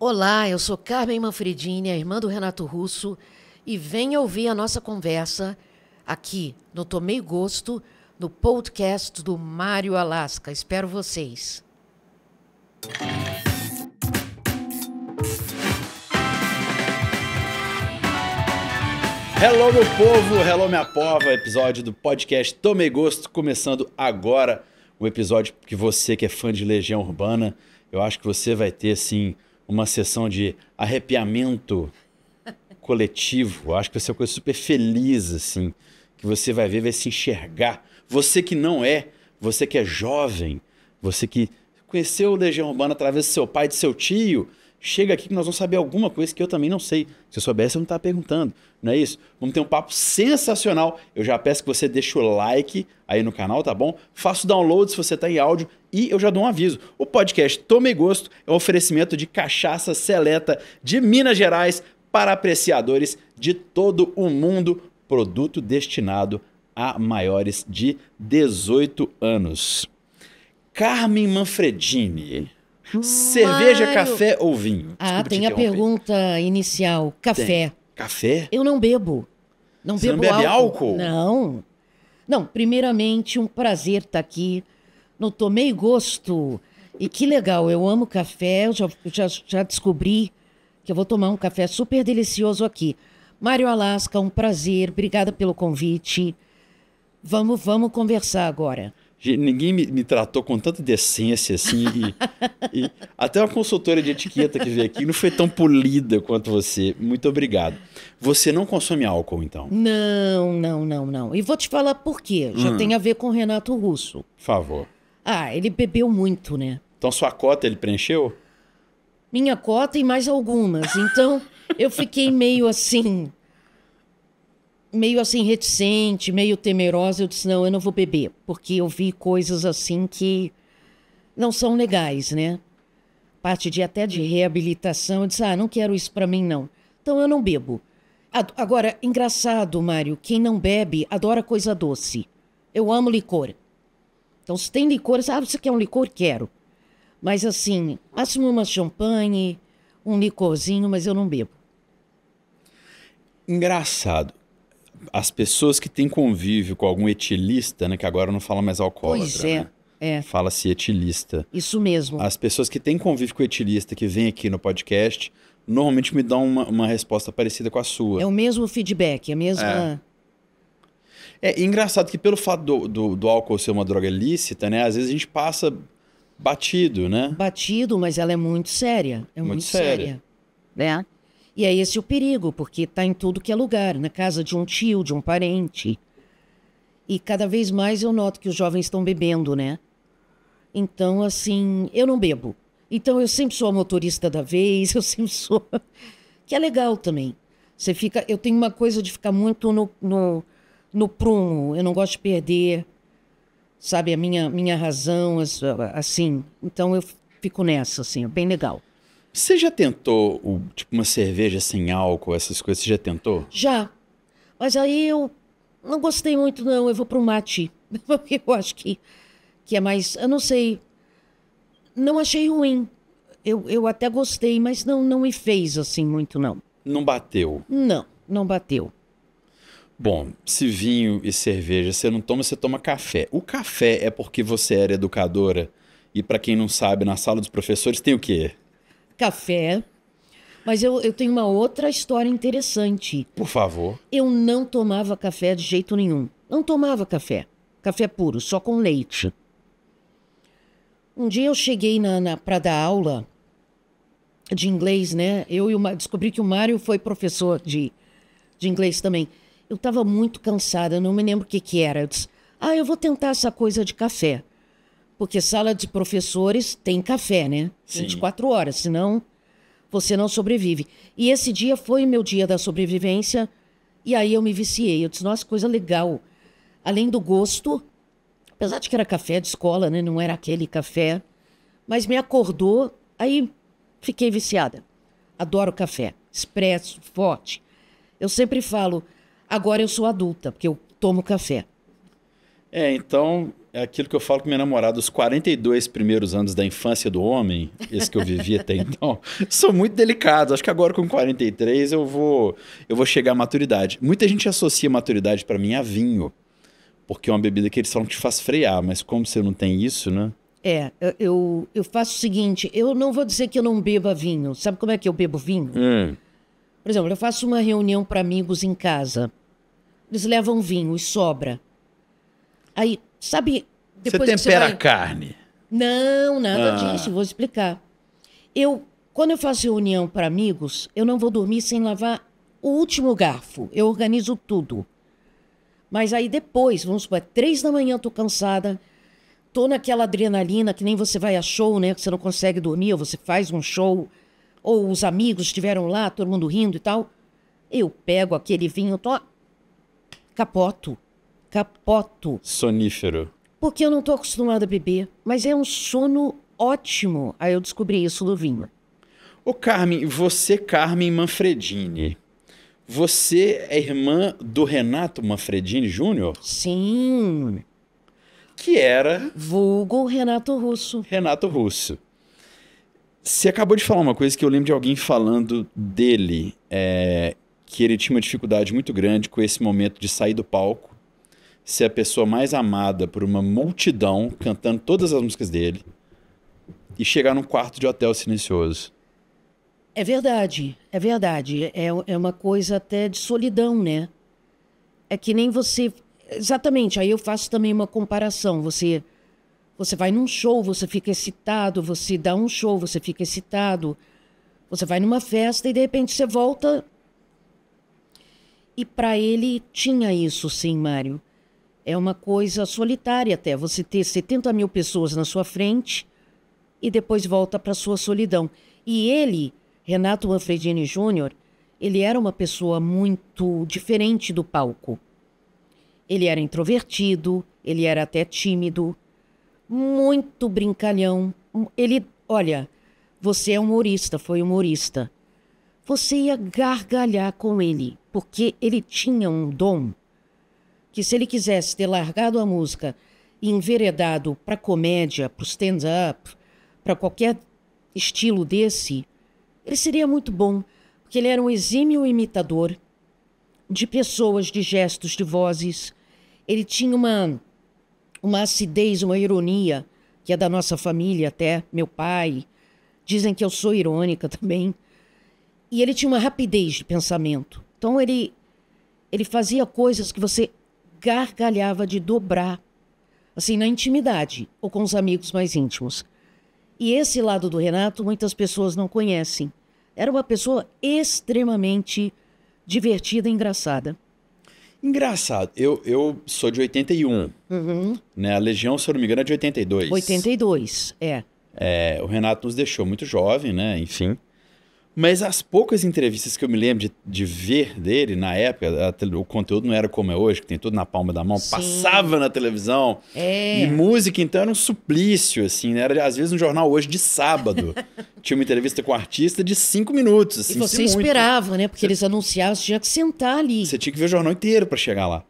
Olá, eu sou Carmen Manfredini, a irmã do Renato Russo, e venha ouvir a nossa conversa aqui no Tomei Gosto, no podcast do Mário Alaska. Espero vocês. Hello, meu povo! Hello, minha pova! Episódio do podcast Tomei Gosto, começando agora. Um episódio que você que é fã de Legião Urbana, eu acho que você vai ter, assim, uma sessão de arrepiamento coletivo. Eu acho que vai ser uma coisa super feliz, assim, que você vai ver, vai se enxergar. Você que não é, você que é jovem, você que conheceu o Legião Urbana através do seu pai, de seu tio, chega aqui que nós vamos saber alguma coisa que eu também não sei. Se eu soubesse, eu não estava perguntando. Não é isso? Vamos ter um papo sensacional. Eu já peço que você deixe o like aí no canal, tá bom? Faça o download se você está em áudio e eu já dou um aviso. O podcast Tome Gosto é um oferecimento de cachaça seleta de Minas Gerais para apreciadores de todo o mundo. Produto destinado a maiores de 18 anos. Carmen Manfredini Cerveja, café ou vinho? Ah, Desculpa ah, tem a pergunta inicial. Café. Tem. Café? Eu não bebo. Não Você bebo não bebe álcool? álcool? Não. Não, primeiramente, um prazer estar tá aqui. Não tomei gosto. E que legal, eu amo café. Eu já, já, já descobri que eu vou tomar um café super delicioso aqui. Mário Alasca, um prazer. Obrigada pelo convite. Vamos, vamos conversar agora. Ninguém me, me, tratou com tanta decência assim. E, e, até uma consultora de etiqueta que veio aqui não foi tão polida quanto você. Muito obrigado. Você não consome álcool, então? Não, não, não, não. E vou te falar por quê. Já hum. tem a ver com o Renato Russo. Por favor. Ah, ele bebeu muito, né? Então sua cota ele preencheu? Minha cota e mais algumas. Então eu fiquei meio assim meio assim reticente, meio temerosa, eu disse: não, eu não vou beber, porque eu vi coisas assim que não são legais, né? Parte de até de reabilitação, eu disse: ah, não quero isso para mim, não. Então eu não bebo. Agora, engraçado, Mário, quem não bebe adora coisa doce. Eu amo licor. Então, se tem licor, sabe ah, você quer um licor? Quero. Mas assim, máximo uma champanhe, um licorzinho, mas eu não bebo engraçado as pessoas que têm convívio com algum etilista, né, que agora não fala mais alcoólatra. Pois né? é. Né? É. Fala-se etilista. Isso mesmo. As pessoas que têm convívio com etilista, que vêm aqui no podcast, normalmente me dão uma, uma, resposta parecida com a sua. É o mesmo feedback, é a mesma. É, é engraçado que pelo fato do, do, do, álcool ser uma droga lícita, né? Às vezes a gente passa batido, né? Batido, mas ela é muito séria. É muito, muito séria. séria. Né? E é esse o perigo, porque está em tudo que é lugar na casa de um tio, de um parente. E cada vez mais eu noto que os jovens estão bebendo, né? Então, assim, eu não bebo. Então, eu sempre sou a motorista da vez, eu sempre sou. que é legal também. Você fica. Eu tenho uma coisa de ficar muito no, no, no prumo, eu não gosto de perder, sabe, a minha, minha razão, assim. Então, eu fico nessa, assim, é bem legal. Você já tentou, o, tipo, uma cerveja sem álcool, essas coisas? Você já tentou? Já. Mas aí eu não gostei muito, não. Eu vou pro mate. eu acho que, que é mais. Eu não sei. Não achei ruim. Eu, eu até gostei, mas não, não me fez assim muito, não. Não bateu? Não, não bateu. Bom, se vinho e cerveja você não toma, você toma café. O café é porque você era educadora e, para quem não sabe, na sala dos professores tem o quê? café. Mas eu, eu tenho uma outra história interessante. Por favor. Eu não tomava café de jeito nenhum. Não tomava café. Café puro, só com leite. Um dia eu cheguei na, na para dar aula de inglês, né? Eu e o, descobri que o Mário foi professor de, de inglês também. Eu estava muito cansada, não me lembro o que, que era. Eu disse, ah, eu vou tentar essa coisa de café. Porque sala de professores tem café, né? Sim. 24 horas, senão você não sobrevive. E esse dia foi meu dia da sobrevivência, e aí eu me viciei. Eu disse, nossa, coisa legal. Além do gosto, apesar de que era café de escola, né? Não era aquele café, mas me acordou, aí fiquei viciada. Adoro café, expresso, forte. Eu sempre falo, agora eu sou adulta, porque eu tomo café. É, então é aquilo que eu falo com minha namorada, os 42 primeiros anos da infância do homem, esse que eu vivi até então, são muito delicados. Acho que agora com 43 eu vou eu vou chegar à maturidade. Muita gente associa maturidade para mim a vinho, porque é uma bebida que eles falam que te faz frear, mas como você não tem isso, né? É, eu, eu faço o seguinte, eu não vou dizer que eu não beba vinho. Sabe como é que eu bebo vinho? Hum. Por exemplo, eu faço uma reunião para amigos em casa. Eles levam vinho e sobra. Aí Sabe, depois você tempera você vai... a carne? Não, nada ah. disso, vou explicar. Eu, quando eu faço reunião para amigos, eu não vou dormir sem lavar o último garfo. Eu organizo tudo. Mas aí depois, vamos supor, é três da manhã eu tô cansada, tô naquela adrenalina que nem você vai a show, né? Que você não consegue dormir, ou você faz um show, ou os amigos estiveram lá, todo mundo rindo e tal. Eu pego aquele vinho, tô... capoto capoto. Sonífero. Porque eu não tô acostumada a beber, mas é um sono ótimo. Aí eu descobri isso do vinho. Ô Carmen, você, Carmen Manfredini, você é irmã do Renato Manfredini Júnior? Sim. Que era. Vulgo Renato Russo. Renato Russo. Você acabou de falar uma coisa que eu lembro de alguém falando dele, é, que ele tinha uma dificuldade muito grande com esse momento de sair do palco ser a pessoa mais amada por uma multidão cantando todas as músicas dele e chegar num quarto de hotel silencioso. É verdade, é verdade. É, é uma coisa até de solidão, né? É que nem você. Exatamente, aí eu faço também uma comparação. Você. Você vai num show, você fica excitado, você dá um show, você fica excitado. Você vai numa festa e de repente você volta. E para ele tinha isso, sim, Mário é uma coisa solitária até. Você ter 70 mil pessoas na sua frente e depois volta para sua solidão. E ele, Renato Manfredini Júnior, ele era uma pessoa muito diferente do palco. Ele era introvertido, ele era até tímido, muito brincalhão. Ele, olha, você é humorista, foi humorista. Você ia gargalhar com ele, porque ele tinha um dom que se ele quisesse ter largado a música e enveredado para comédia, para o stand-up, para qualquer estilo desse, ele seria muito bom, porque ele era um exímio imitador de pessoas, de gestos, de vozes. Ele tinha uma, uma acidez, uma ironia, que é da nossa família até, meu pai. Dizem que eu sou irônica também. E ele tinha uma rapidez de pensamento. Então ele, ele fazia coisas que você gargalhava de dobrar, assim, na intimidade ou com os amigos mais íntimos. E esse lado do Renato muitas pessoas não conhecem. Era uma pessoa extremamente divertida e engraçada. Engraçado, eu, eu sou de 81. Uhum. Né? A Legião, se eu não me engano, é de 82. 82, é. é. O Renato nos deixou muito jovem, né? Enfim. Mas as poucas entrevistas que eu me lembro de, de ver dele na época, a, o conteúdo não era como é hoje, que tem tudo na palma da mão, Sim. passava na televisão. É. E música, então, era um suplício, assim, né? Era, às vezes, um jornal hoje de sábado. Tinha uma entrevista com um artista de cinco minutos. Assim, e você é esperava, muito. né? Porque você... eles anunciavam, você tinha que sentar ali. Você tinha que ver o jornal inteiro para chegar lá.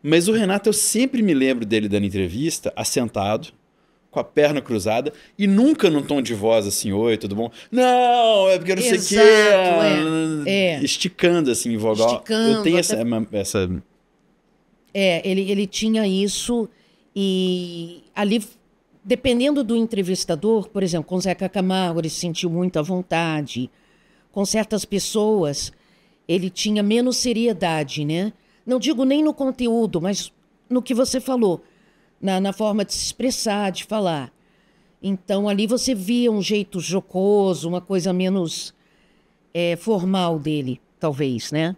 Mas o Renato, eu sempre me lembro dele dando entrevista, assentado, com a perna cruzada e nunca num tom de voz assim, oi, tudo bom? Não, é porque não sei o quê. É. É. é, Esticando assim, vogal. Esticando, Eu tenho essa, é, essa. É, ele, ele tinha isso e ali, dependendo do entrevistador, por exemplo, com Zeca Camargo, ele se sentiu muito à vontade. Com certas pessoas, ele tinha menos seriedade, né? Não digo nem no conteúdo, mas no que você falou na, na forma de se expressar, de falar. Então ali você via um jeito jocoso, uma coisa menos é, formal dele, talvez, né?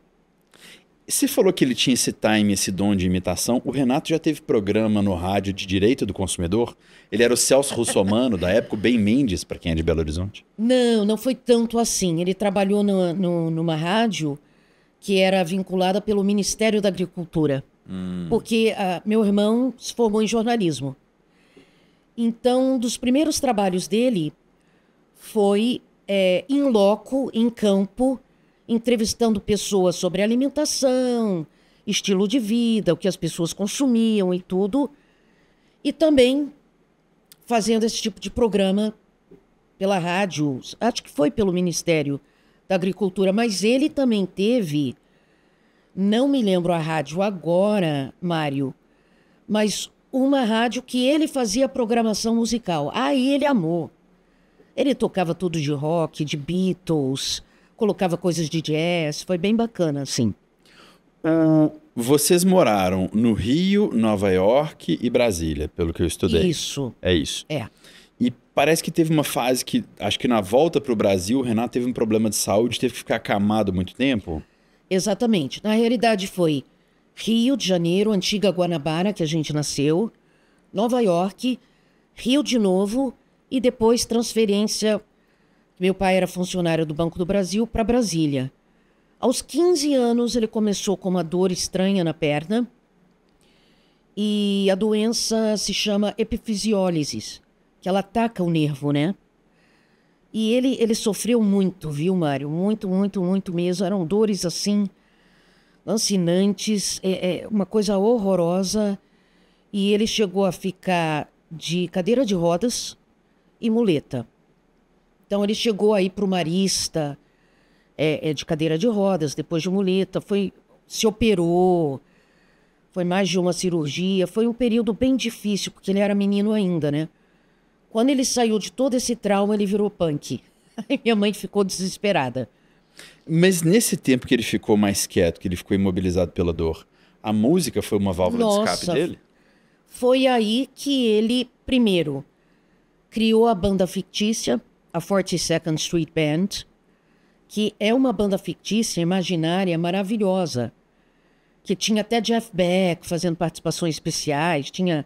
Você falou que ele tinha esse time, esse dom de imitação. O Renato já teve programa no rádio de direito do consumidor. Ele era o Celso Russomano da época, o Ben Mendes, para quem é de Belo Horizonte. Não, não foi tanto assim. Ele trabalhou no, no, numa rádio que era vinculada pelo Ministério da Agricultura. Hum. Porque uh, meu irmão se formou em jornalismo. Então, um dos primeiros trabalhos dele foi em é, loco, em campo, entrevistando pessoas sobre alimentação, estilo de vida, o que as pessoas consumiam e tudo. E também fazendo esse tipo de programa pela rádio, acho que foi pelo Ministério da Agricultura, mas ele também teve não me lembro a rádio agora, Mário, mas uma rádio que ele fazia programação musical. Aí ele amou. Ele tocava tudo de rock, de Beatles, colocava coisas de jazz, foi bem bacana, assim. Uh, vocês moraram no Rio, Nova York e Brasília, pelo que eu estudei. Isso. É isso. É. E parece que teve uma fase que, acho que na volta para o Brasil, o Renato teve um problema de saúde, teve que ficar acamado muito tempo. Exatamente. Na realidade foi Rio de Janeiro, antiga Guanabara, que a gente nasceu, Nova York, Rio de novo e depois transferência. Meu pai era funcionário do Banco do Brasil para Brasília. Aos 15 anos, ele começou com uma dor estranha na perna. E a doença se chama epifisiólise, que ela ataca o nervo, né? E ele, ele sofreu muito, viu, Mário? Muito, muito, muito mesmo. Eram dores assim, lancinantes, é, é uma coisa horrorosa. E ele chegou a ficar de cadeira de rodas e muleta. Então ele chegou aí para o marista, é, é, de cadeira de rodas, depois de muleta, foi se operou, foi mais de uma cirurgia, foi um período bem difícil porque ele era menino ainda, né? Quando ele saiu de todo esse trauma, ele virou punk. minha mãe ficou desesperada. Mas nesse tempo que ele ficou mais quieto, que ele ficou imobilizado pela dor, a música foi uma válvula Nossa, de escape dele? Foi aí que ele, primeiro, criou a banda fictícia, a 42nd Street Band, que é uma banda fictícia, imaginária, maravilhosa, que tinha até Jeff Beck fazendo participações especiais, tinha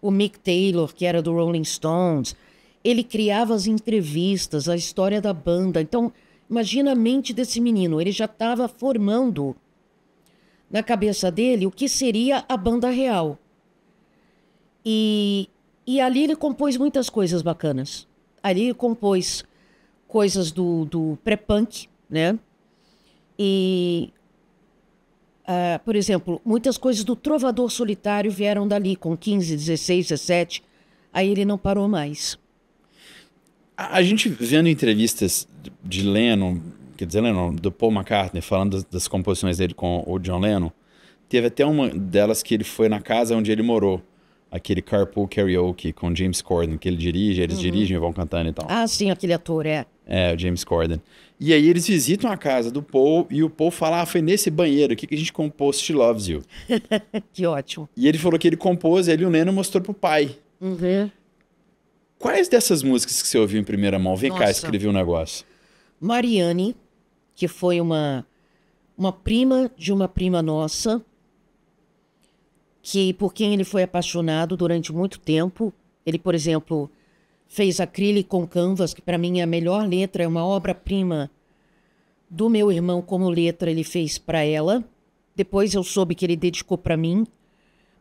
o Mick Taylor, que era do Rolling Stones. Ele criava as entrevistas, a história da banda. Então, imagina a mente desse menino. Ele já estava formando na cabeça dele o que seria a banda real. E, e ali ele compôs muitas coisas bacanas. Ali ele compôs coisas do, do pré-punk, né? E Uh, por exemplo, muitas coisas do Trovador Solitário vieram dali, com 15, 16, 17. Aí ele não parou mais. A, a gente vendo entrevistas de, leno Lennon, quer dizer, Lennon, do Paul McCartney, falando das, das composições dele com o John Lennon, teve até uma delas que ele foi na casa onde ele morou aquele Carpool Karaoke com James Corden, que ele dirige, eles uhum. dirigem e vão cantando e tal. Ah, sim, aquele ator, é. É, o James Corden. E aí eles visitam a casa do Paul e o Paul fala: ah, foi nesse banheiro aqui que a gente compôs She Loves You. que ótimo. E ele falou que ele compôs, ele e o Leno mostrou pro pai. Uhum. Quais dessas músicas que você ouviu em primeira mão? Vem Nossa. cá, escrevi um negócio. Mariane, que foi uma, uma prima de uma prima nossa, que por quem ele foi apaixonado durante muito tempo. Ele, por exemplo, fez acrílico com canvas, que para mim é a melhor letra, é uma obra-prima do meu irmão como letra, ele fez para ela. Depois eu soube que ele dedicou para mim,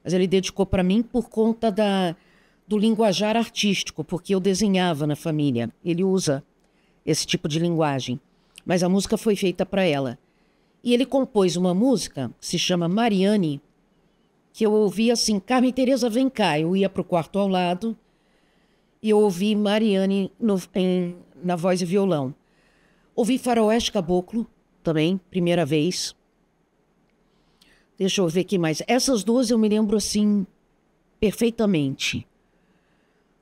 mas ele dedicou para mim por conta da do linguajar artístico, porque eu desenhava na família. Ele usa esse tipo de linguagem, mas a música foi feita para ela. E ele compôs uma música que se chama Mariane, que eu ouvi assim, Carmen Teresa, vem cá. Eu ia para o quarto ao lado e eu ouvi Mariane no, em, na voz e violão. Ouvi Faroeste Caboclo também, primeira vez. Deixa eu ver aqui mais. Essas duas eu me lembro assim perfeitamente.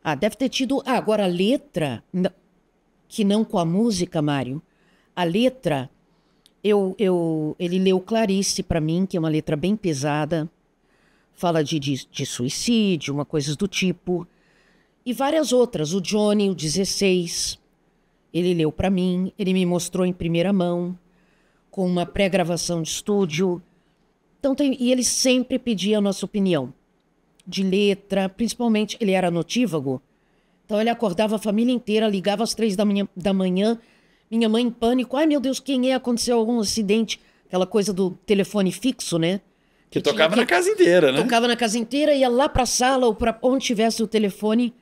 Ah, deve ter tido. Ah, agora a letra, que não com a música, Mário. A letra, eu, eu, ele leu Clarice para mim, que é uma letra bem pesada fala de, de, de suicídio, uma coisa do tipo, e várias outras. O Johnny, o 16, ele leu para mim, ele me mostrou em primeira mão, com uma pré-gravação de estúdio. Então tem, e ele sempre pedia a nossa opinião de letra, principalmente ele era notívago, então ele acordava a família inteira, ligava às três da manhã, da manhã, minha mãe em pânico, ai meu Deus, quem é? Aconteceu algum acidente, aquela coisa do telefone fixo, né? Que, tocava que... na casa inteira, né? Tocava na casa inteira, ia lá pra sala ou pra onde tivesse o telefone.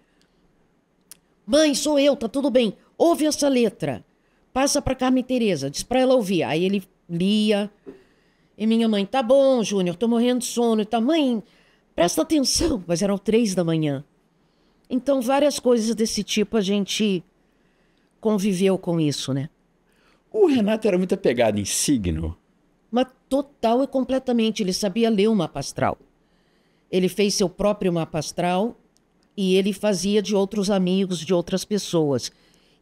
Mãe, sou eu, tá tudo bem. Ouve essa letra. Passa pra Carmen Tereza, diz pra ela ouvir. Aí ele lia. E minha mãe, tá bom, Júnior, tô morrendo de sono. E tá, mãe, presta atenção. Mas eram três da manhã. Então, várias coisas desse tipo a gente conviveu com isso, né? O Renato era muito apegado em signo mas total e completamente. Ele sabia ler o mapa astral. Ele fez seu próprio mapa astral e ele fazia de outros amigos, de outras pessoas.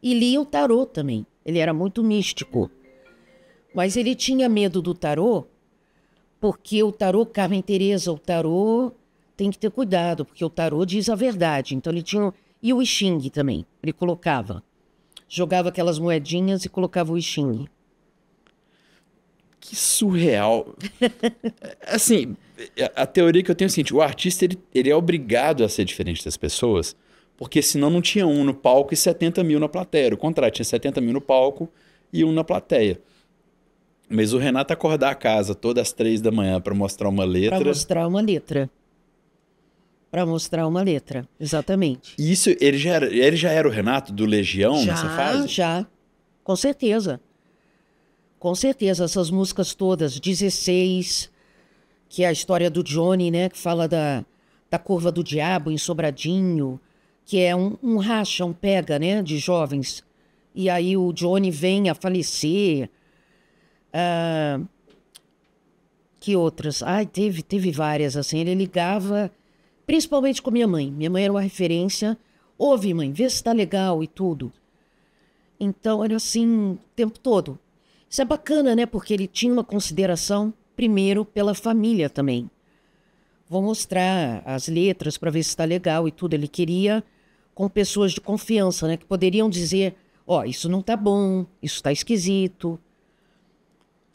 E lia o tarô também. Ele era muito místico. Mas ele tinha medo do tarô, porque o tarô, Carmen Teresa, o tarô tem que ter cuidado, porque o tarô diz a verdade. Então ele tinha. E o Xing também. Ele colocava. Jogava aquelas moedinhas e colocava o Xing que surreal. É, assim, a teoria que eu tenho é o seguinte: o artista ele, ele é obrigado a ser diferente das pessoas, porque senão não tinha um no palco e 70 mil na plateia. O contrário, tinha 70 mil no palco e um na plateia. Mas o Renato acordar a casa todas as três da manhã para mostrar uma letra. Para mostrar uma letra. Para mostrar uma letra, exatamente. E isso, ele já, era, ele já era o Renato do Legião já, nessa fase? Já, com certeza. Com certeza, essas músicas todas, 16, que é a história do Johnny, né? Que fala da, da curva do diabo em Sobradinho, que é um, um racha, um pega, né? De jovens. E aí o Johnny vem a falecer. Ah, que outras? Ai, teve, teve várias, assim. Ele ligava, principalmente com minha mãe. Minha mãe era uma referência. Ouve, mãe, vê se tá legal e tudo. Então era assim o tempo todo. Isso é bacana, né? Porque ele tinha uma consideração, primeiro, pela família também. Vou mostrar as letras para ver se está legal e tudo. Ele queria com pessoas de confiança, né? Que poderiam dizer: ó, oh, isso não tá bom, isso tá esquisito.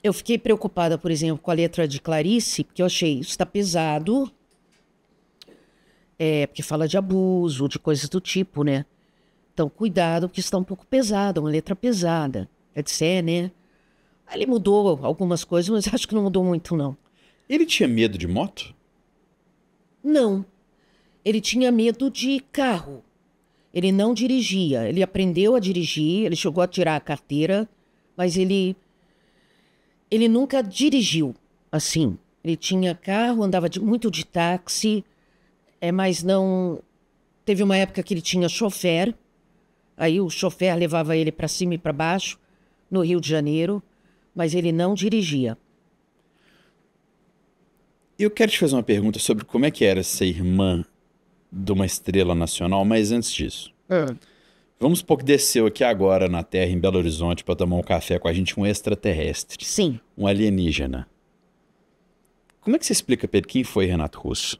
Eu fiquei preocupada, por exemplo, com a letra de Clarice, porque eu achei isso está pesado. É, porque fala de abuso, de coisas do tipo, né? Então, cuidado, porque está um pouco pesado, uma letra pesada. É de ser, né? Ele mudou algumas coisas, mas acho que não mudou muito, não. Ele tinha medo de moto? Não. Ele tinha medo de carro. Ele não dirigia. Ele aprendeu a dirigir, ele chegou a tirar a carteira, mas ele. Ele nunca dirigiu assim. Ele tinha carro, andava de, muito de táxi, é, mas não. Teve uma época que ele tinha chofer, aí o chofer levava ele para cima e para baixo, no Rio de Janeiro mas ele não dirigia. Eu quero te fazer uma pergunta sobre como é que era ser irmã de uma estrela nacional, mas antes disso. É. Vamos supor que desceu aqui agora na Terra, em Belo Horizonte, para tomar um café com a gente, um extraterrestre. Sim. Um alienígena. Como é que você explica para quem foi Renato Russo?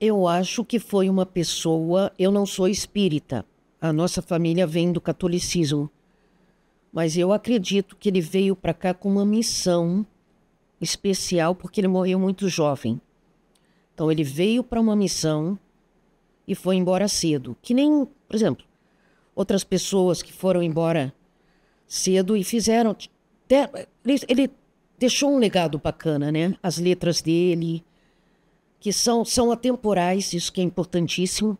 Eu acho que foi uma pessoa. Eu não sou espírita. A nossa família vem do catolicismo. Mas eu acredito que ele veio para cá com uma missão especial, porque ele morreu muito jovem. Então ele veio para uma missão e foi embora cedo. Que nem, por exemplo, outras pessoas que foram embora cedo e fizeram. Ele, ele deixou um legado bacana, né? As letras dele, que são, são atemporais, isso que é importantíssimo,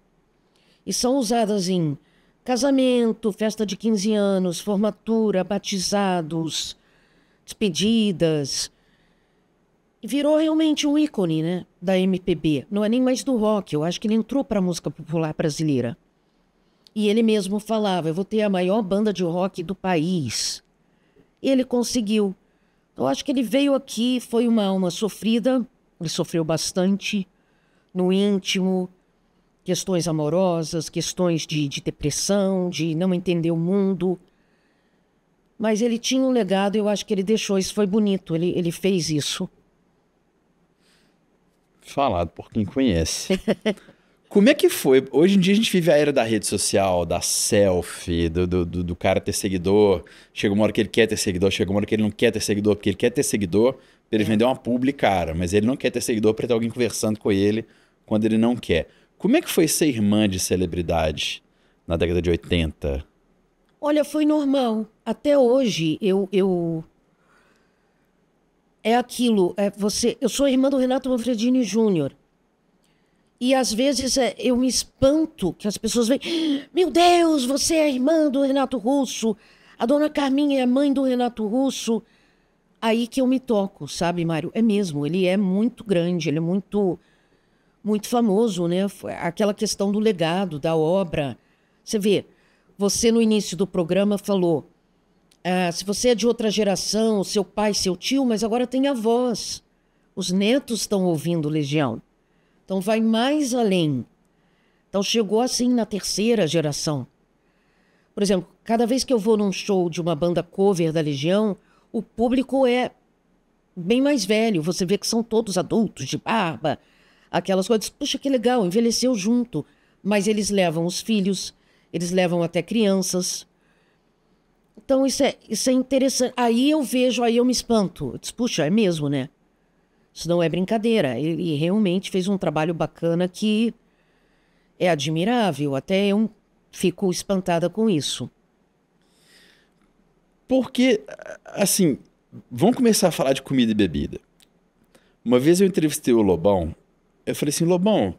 e são usadas em Casamento, festa de 15 anos, formatura, batizados, despedidas. Virou realmente um ícone, né, da MPB. Não é nem mais do rock, eu acho que ele entrou para a música popular brasileira. E ele mesmo falava: "Eu vou ter a maior banda de rock do país". E ele conseguiu. Eu acho que ele veio aqui, foi uma alma sofrida, ele sofreu bastante no íntimo, questões amorosas, questões de, de depressão, de não entender o mundo. Mas ele tinha um legado, eu acho que ele deixou, isso foi bonito, ele, ele fez isso. Falado por quem conhece. Como é que foi? Hoje em dia a gente vive a era da rede social, da selfie, do, do, do, cara ter seguidor. Chega uma hora que ele quer ter seguidor, chega uma hora que ele não quer ter seguidor, porque ele quer ter seguidor pra ele é. vender uma publi, cara. Mas ele não quer ter seguidor pra ter alguém conversando com ele quando ele não quer. Como é que foi ser irmã de celebridade na década de 80? Olha, foi normal. Até hoje eu. eu... É aquilo, é você. Eu sou irmã do Renato Manfredini Júnior. E às vezes é, eu me espanto que as pessoas veem. Meu Deus, você é a irmã do Renato Russo. A dona Carminha é a mãe do Renato Russo. Aí que eu me toco, sabe, Mário? É mesmo, ele é muito grande, ele é muito muito famoso, né? Aquela questão do legado, da obra. Você vê, você no início do programa falou: ah, se você é de outra geração, seu pai, seu tio, mas agora tem avós. Os netos estão ouvindo Legião. Então vai mais além. Então chegou assim na terceira geração. Por exemplo, cada vez que eu vou num show de uma banda cover da Legião, o público é bem mais velho. Você vê que são todos adultos, de barba, aquelas coisas. Puxa, que legal, envelheceu junto. Mas eles levam os filhos, eles levam até crianças. Então isso é, isso é interessante. Aí eu vejo, aí eu me espanto. Eu puxa, é mesmo, né? Isso não é brincadeira. Ele realmente fez um trabalho bacana que é admirável. Até eu fico espantada com isso. Porque, assim, vamos começar a falar de comida e bebida. Uma vez eu entrevistei o Lobão eu falei assim, Lobão,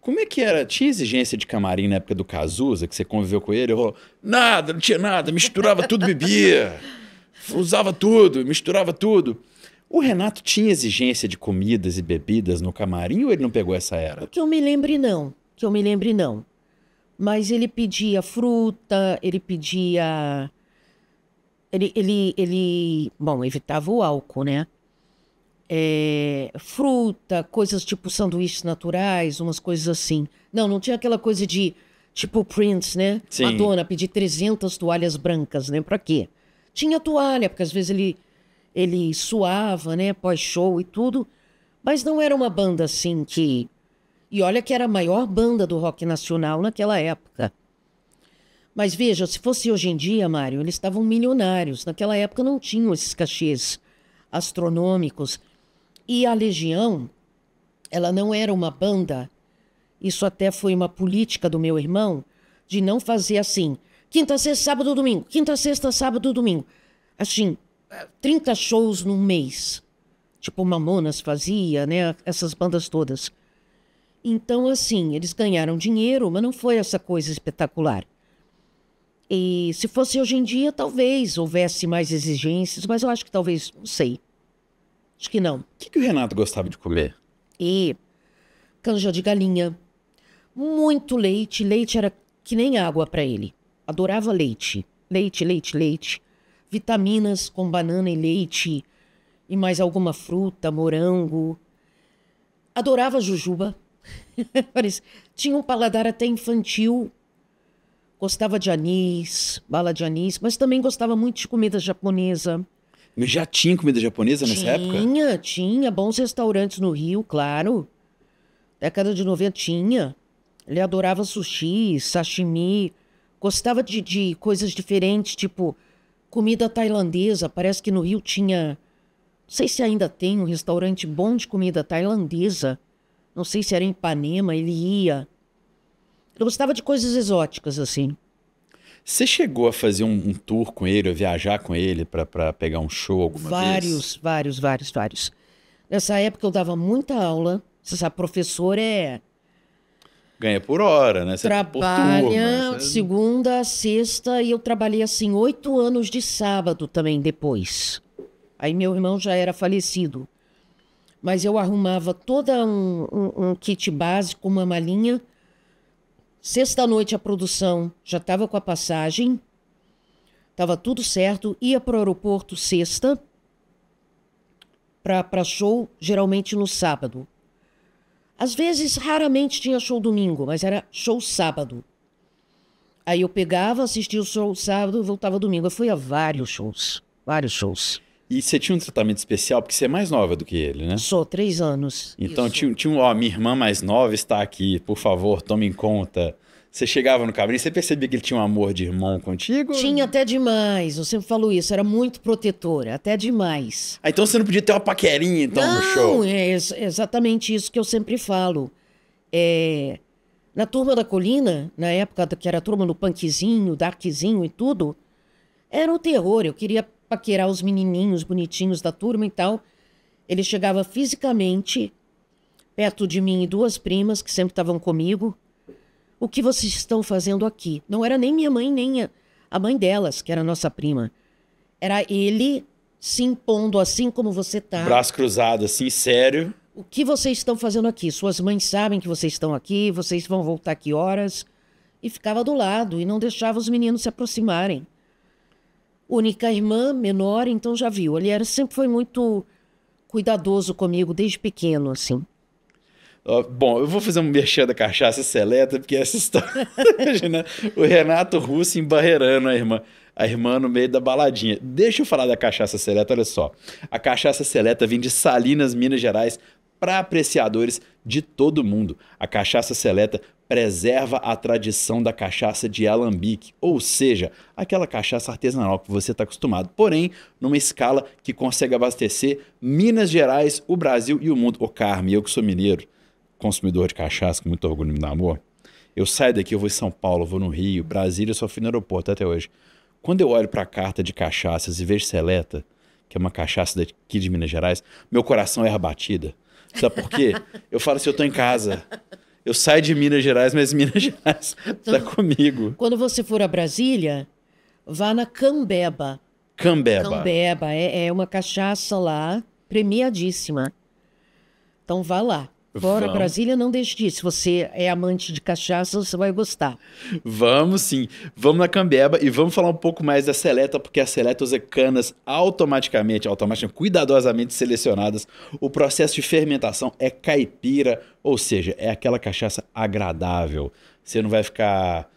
como é que era? Tinha exigência de camarim na época do Cazuza, que você conviveu com ele? Eu nada, não tinha nada, misturava tudo, bebia, usava tudo, misturava tudo. O Renato tinha exigência de comidas e bebidas no camarim ou ele não pegou essa era? Que eu me lembre, não. Que eu me lembre, não. Mas ele pedia fruta, ele pedia. Ele, ele, ele. Bom, evitava o álcool, né? é, fruta, coisas tipo sanduíches naturais, umas coisas assim. Não, não tinha aquela coisa de tipo Prince, né? Sim. Madonna pedir 300 toalhas brancas, né? Pra quê? Tinha toalha, porque às vezes ele, ele suava, né? Pós-show e tudo. Mas não era uma banda assim que. E olha que era a maior banda do rock nacional naquela época. Mas veja, se fosse hoje em dia, Mário, eles estavam milionários. Naquela época não tinham esses cachês astronômicos e a Legião, ela não era uma banda, isso até foi uma política do meu irmão, de não fazer assim, quinta, sexta, sábado, domingo, quinta, sexta, sábado, domingo. Assim, 30 shows num mês. Tipo, Mamonas fazia, né? Essas bandas todas. Então, assim, eles ganharam dinheiro, mas não foi essa coisa espetacular. E se fosse hoje em dia, talvez houvesse mais exigências, mas eu acho que talvez, não sei. Acho que não. O que, que o Renato gostava de comer? E canja de galinha, muito leite. Leite era que nem água para ele. Adorava leite. Leite, leite, leite. Vitaminas com banana e leite e mais alguma fruta, morango. Adorava jujuba. Tinha um paladar até infantil. Gostava de anis, bala de anis, mas também gostava muito de comida japonesa. Mas já tinha comida japonesa nessa tinha, época? Tinha, tinha. Bons restaurantes no Rio, claro. Década de 90 tinha. Ele adorava sushi, sashimi. Gostava de, de coisas diferentes, tipo comida tailandesa. Parece que no Rio tinha. Não sei se ainda tem um restaurante bom de comida tailandesa. Não sei se era em Ipanema, ele ia. Ele gostava de coisas exóticas, assim. Você chegou a fazer um, um tour com ele, a viajar com ele para pegar um show alguma vários, vez? Vários, vários, vários, vários. Nessa época eu dava muita aula. Você sabe, professor é. Ganha por hora, né? Você é trabalha turma, né? é segunda, sexta, e eu trabalhei assim oito anos de sábado também depois. Aí meu irmão já era falecido. Mas eu arrumava todo um, um, um kit básico, uma malinha Sexta-noite a produção já estava com a passagem, estava tudo certo, ia para o aeroporto sexta, para show geralmente no sábado. Às vezes, raramente tinha show domingo, mas era show sábado. Aí eu pegava, assistia o show sábado e voltava domingo. Eu fui a vários shows, vários shows. E você tinha um tratamento especial, porque você é mais nova do que ele, né? Sou, três anos. Então tinha, tinha um, ó, minha irmã mais nova está aqui, por favor, tome em conta. Você chegava no cabrinho, você percebia que ele tinha um amor de irmão contigo? Tinha até demais, eu sempre falo isso, era muito protetora, até demais. Ah, então você não podia ter uma paquerinha, então, não, no show? Não, É exatamente isso que eu sempre falo. É, na turma da colina, na época que era a turma do punkzinho, darkzinho e tudo, era o um terror. Eu queria paquerar os menininhos bonitinhos da turma e tal. Ele chegava fisicamente perto de mim e duas primas que sempre estavam comigo. O que vocês estão fazendo aqui? Não era nem minha mãe, nem a mãe delas, que era nossa prima. Era ele se impondo assim como você tá. Braço cruzado, assim, sério. O que vocês estão fazendo aqui? Suas mães sabem que vocês estão aqui, vocês vão voltar que horas? E ficava do lado e não deixava os meninos se aproximarem única irmã menor, então já viu. Ele era, sempre foi muito cuidadoso comigo, desde pequeno, assim. bom, eu vou fazer um mexer da cachaça seleta, porque essa história. Né? o Renato Russo embarreirando a irmã. A irmã no meio da baladinha. Deixa eu falar da cachaça seleta, olha só. A cachaça seleta vem de Salinas, Minas Gerais, para apreciadores de todo mundo. A cachaça seleta preserva a tradição da cachaça de alambique, ou seja, aquela cachaça artesanal que você está acostumado, porém numa escala que consegue abastecer Minas Gerais, o Brasil e o mundo. Ô Carme, eu que sou mineiro, consumidor de cachaça, com muito orgulho me dá amor, eu saio daqui, eu vou em São Paulo, vou no Rio, Brasília, só fui no aeroporto até hoje. Quando eu olho para a carta de cachaças e vejo Seleta, que é uma cachaça daqui de Minas Gerais, meu coração é abatida. Sabe por quê? Eu falo assim, eu tô em casa. Eu saio de Minas Gerais, mas Minas Gerais está então, comigo. Quando você for a Brasília, vá na Cambeba. Cambeba. Cambeba é, é uma cachaça lá premiadíssima. Então vá lá. Fora Vamos. Brasília, não deixe disso. Se você é amante de cachaça, você vai gostar. Vamos sim. Vamos na Cambeba e vamos falar um pouco mais da Seleta, porque a Seleta usa canas automaticamente, automaticamente, cuidadosamente selecionadas. O processo de fermentação é caipira, ou seja, é aquela cachaça agradável. Você não vai ficar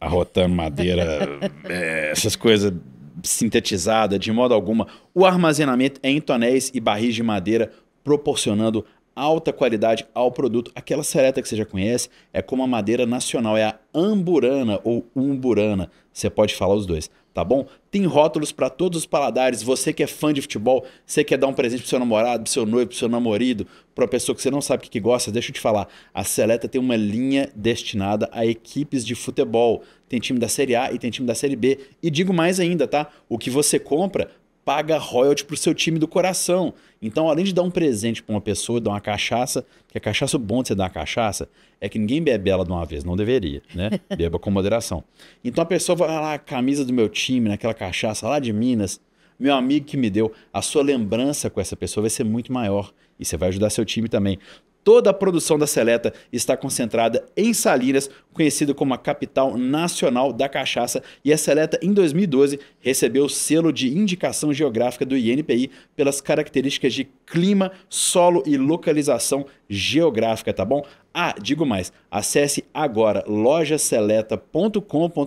arrotando madeira, é, essas coisas sintetizadas de modo alguma. O armazenamento é em tonéis e barris de madeira, proporcionando alta qualidade ao produto. Aquela sereta que você já conhece é como a madeira nacional, é a amburana ou umburana. Você pode falar os dois, tá bom? Tem rótulos para todos os paladares. Você que é fã de futebol, você quer dar um presente pro seu namorado, pro seu noivo, pro seu namorido, pra uma pessoa que você não sabe o que, que gosta, deixa eu te falar. A Seleta tem uma linha destinada a equipes de futebol. Tem time da Série A e tem time da Série B. E digo mais ainda, tá? O que você compra paga royalty pro seu time do coração. Então, além de dar um presente para uma pessoa, dar uma cachaça, que a cachaça, o bom de você dar uma cachaça é que ninguém bebe ela de uma vez, não deveria, né? Beba com moderação. Então a pessoa vai lá, a camisa do meu time, naquela cachaça lá de Minas, meu amigo que me deu, a sua lembrança com essa pessoa vai ser muito maior. E você vai ajudar seu time também. Toda a produção da Seleta está concentrada em Salinas, conhecida como a capital nacional da cachaça, e a Seleta, em 2012, recebeu o selo de indicação geográfica do INPI pelas características de clima, solo e localização geográfica, tá bom? Ah, digo mais, acesse agora lojaseleta.com.br,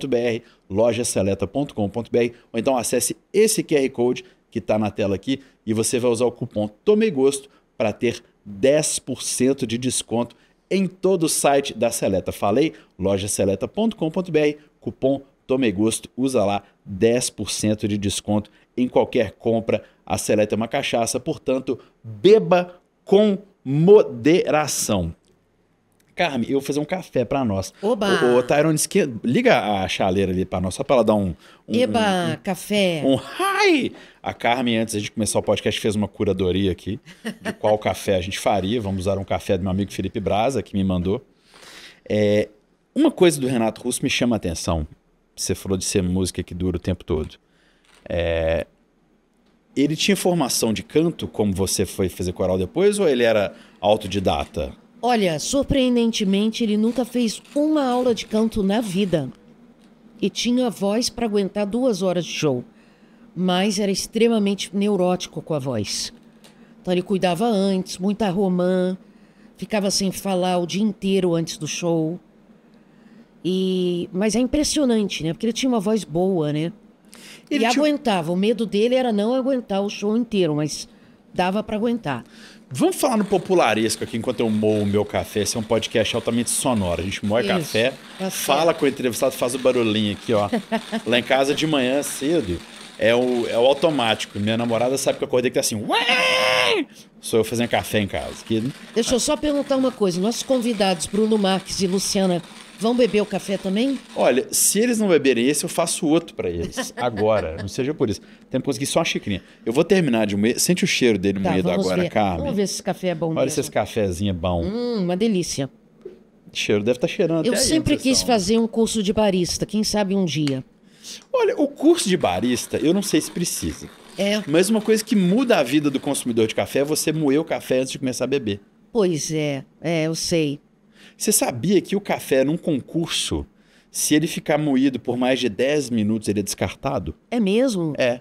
lojaseleta.com.br, ou então acesse esse QR Code que está na tela aqui e você vai usar o cupom gosto para ter 10% de desconto em todo o site da Seleta. Falei, lojaseleta.com.br, cupom Tome Gosto, usa lá 10% de desconto em qualquer compra. A Seleta é uma cachaça, portanto, beba com moderação. Carmen, eu vou fazer um café para nós. Oba! O, o Tyrone liga a chaleira ali para nós, só para ela dar um, um. Eba, um, um, café! Um hi! A Carmen, antes de começar o podcast, fez uma curadoria aqui de qual café a gente faria. Vamos usar um café do meu amigo Felipe Braza, que me mandou. É, uma coisa do Renato Russo me chama a atenção. Você falou de ser música que dura o tempo todo. É, ele tinha formação de canto, como você foi fazer coral depois, ou ele era autodidata? Olha, surpreendentemente, ele nunca fez uma aula de canto na vida. E tinha voz para aguentar duas horas de show mas era extremamente neurótico com a voz. Então ele cuidava antes, muita romã, ficava sem falar o dia inteiro antes do show. E mas é impressionante, né? Porque ele tinha uma voz boa, né? Ele e tinha... aguentava. O medo dele era não aguentar o show inteiro, mas dava para aguentar. Vamos falar no popularesco aqui enquanto eu moo o meu café. Esse é um podcast altamente sonoro. A gente moe café, café, fala com o entrevistado, faz o barulhinho aqui, ó. Lá em casa de manhã cedo é o, é o automático. Minha namorada sabe que eu acordei que tá assim. Ué! Sou eu fazendo café em casa. Que... Deixa eu só perguntar uma coisa. Nossos convidados, Bruno Marques e Luciana, vão beber o café também? Olha, se eles não beberem esse, eu faço outro para eles. Agora. não seja por isso. Temos que conseguir só uma xicrinha. Eu vou terminar de moer. Sente o cheiro dele tá, moído agora, ver. Carmen. Vamos ver se esse café é bom. Olha mesmo. se esse cafezinho é bom. Hum, uma delícia. O cheiro deve estar tá cheirando. Eu sempre quis fazer um curso de barista. Quem sabe um dia. Olha, o curso de barista, eu não sei se precisa. É. Mas uma coisa que muda a vida do consumidor de café é você moer o café antes de começar a beber. Pois é, é, eu sei. Você sabia que o café num concurso, se ele ficar moído por mais de 10 minutos, ele é descartado? É mesmo? É.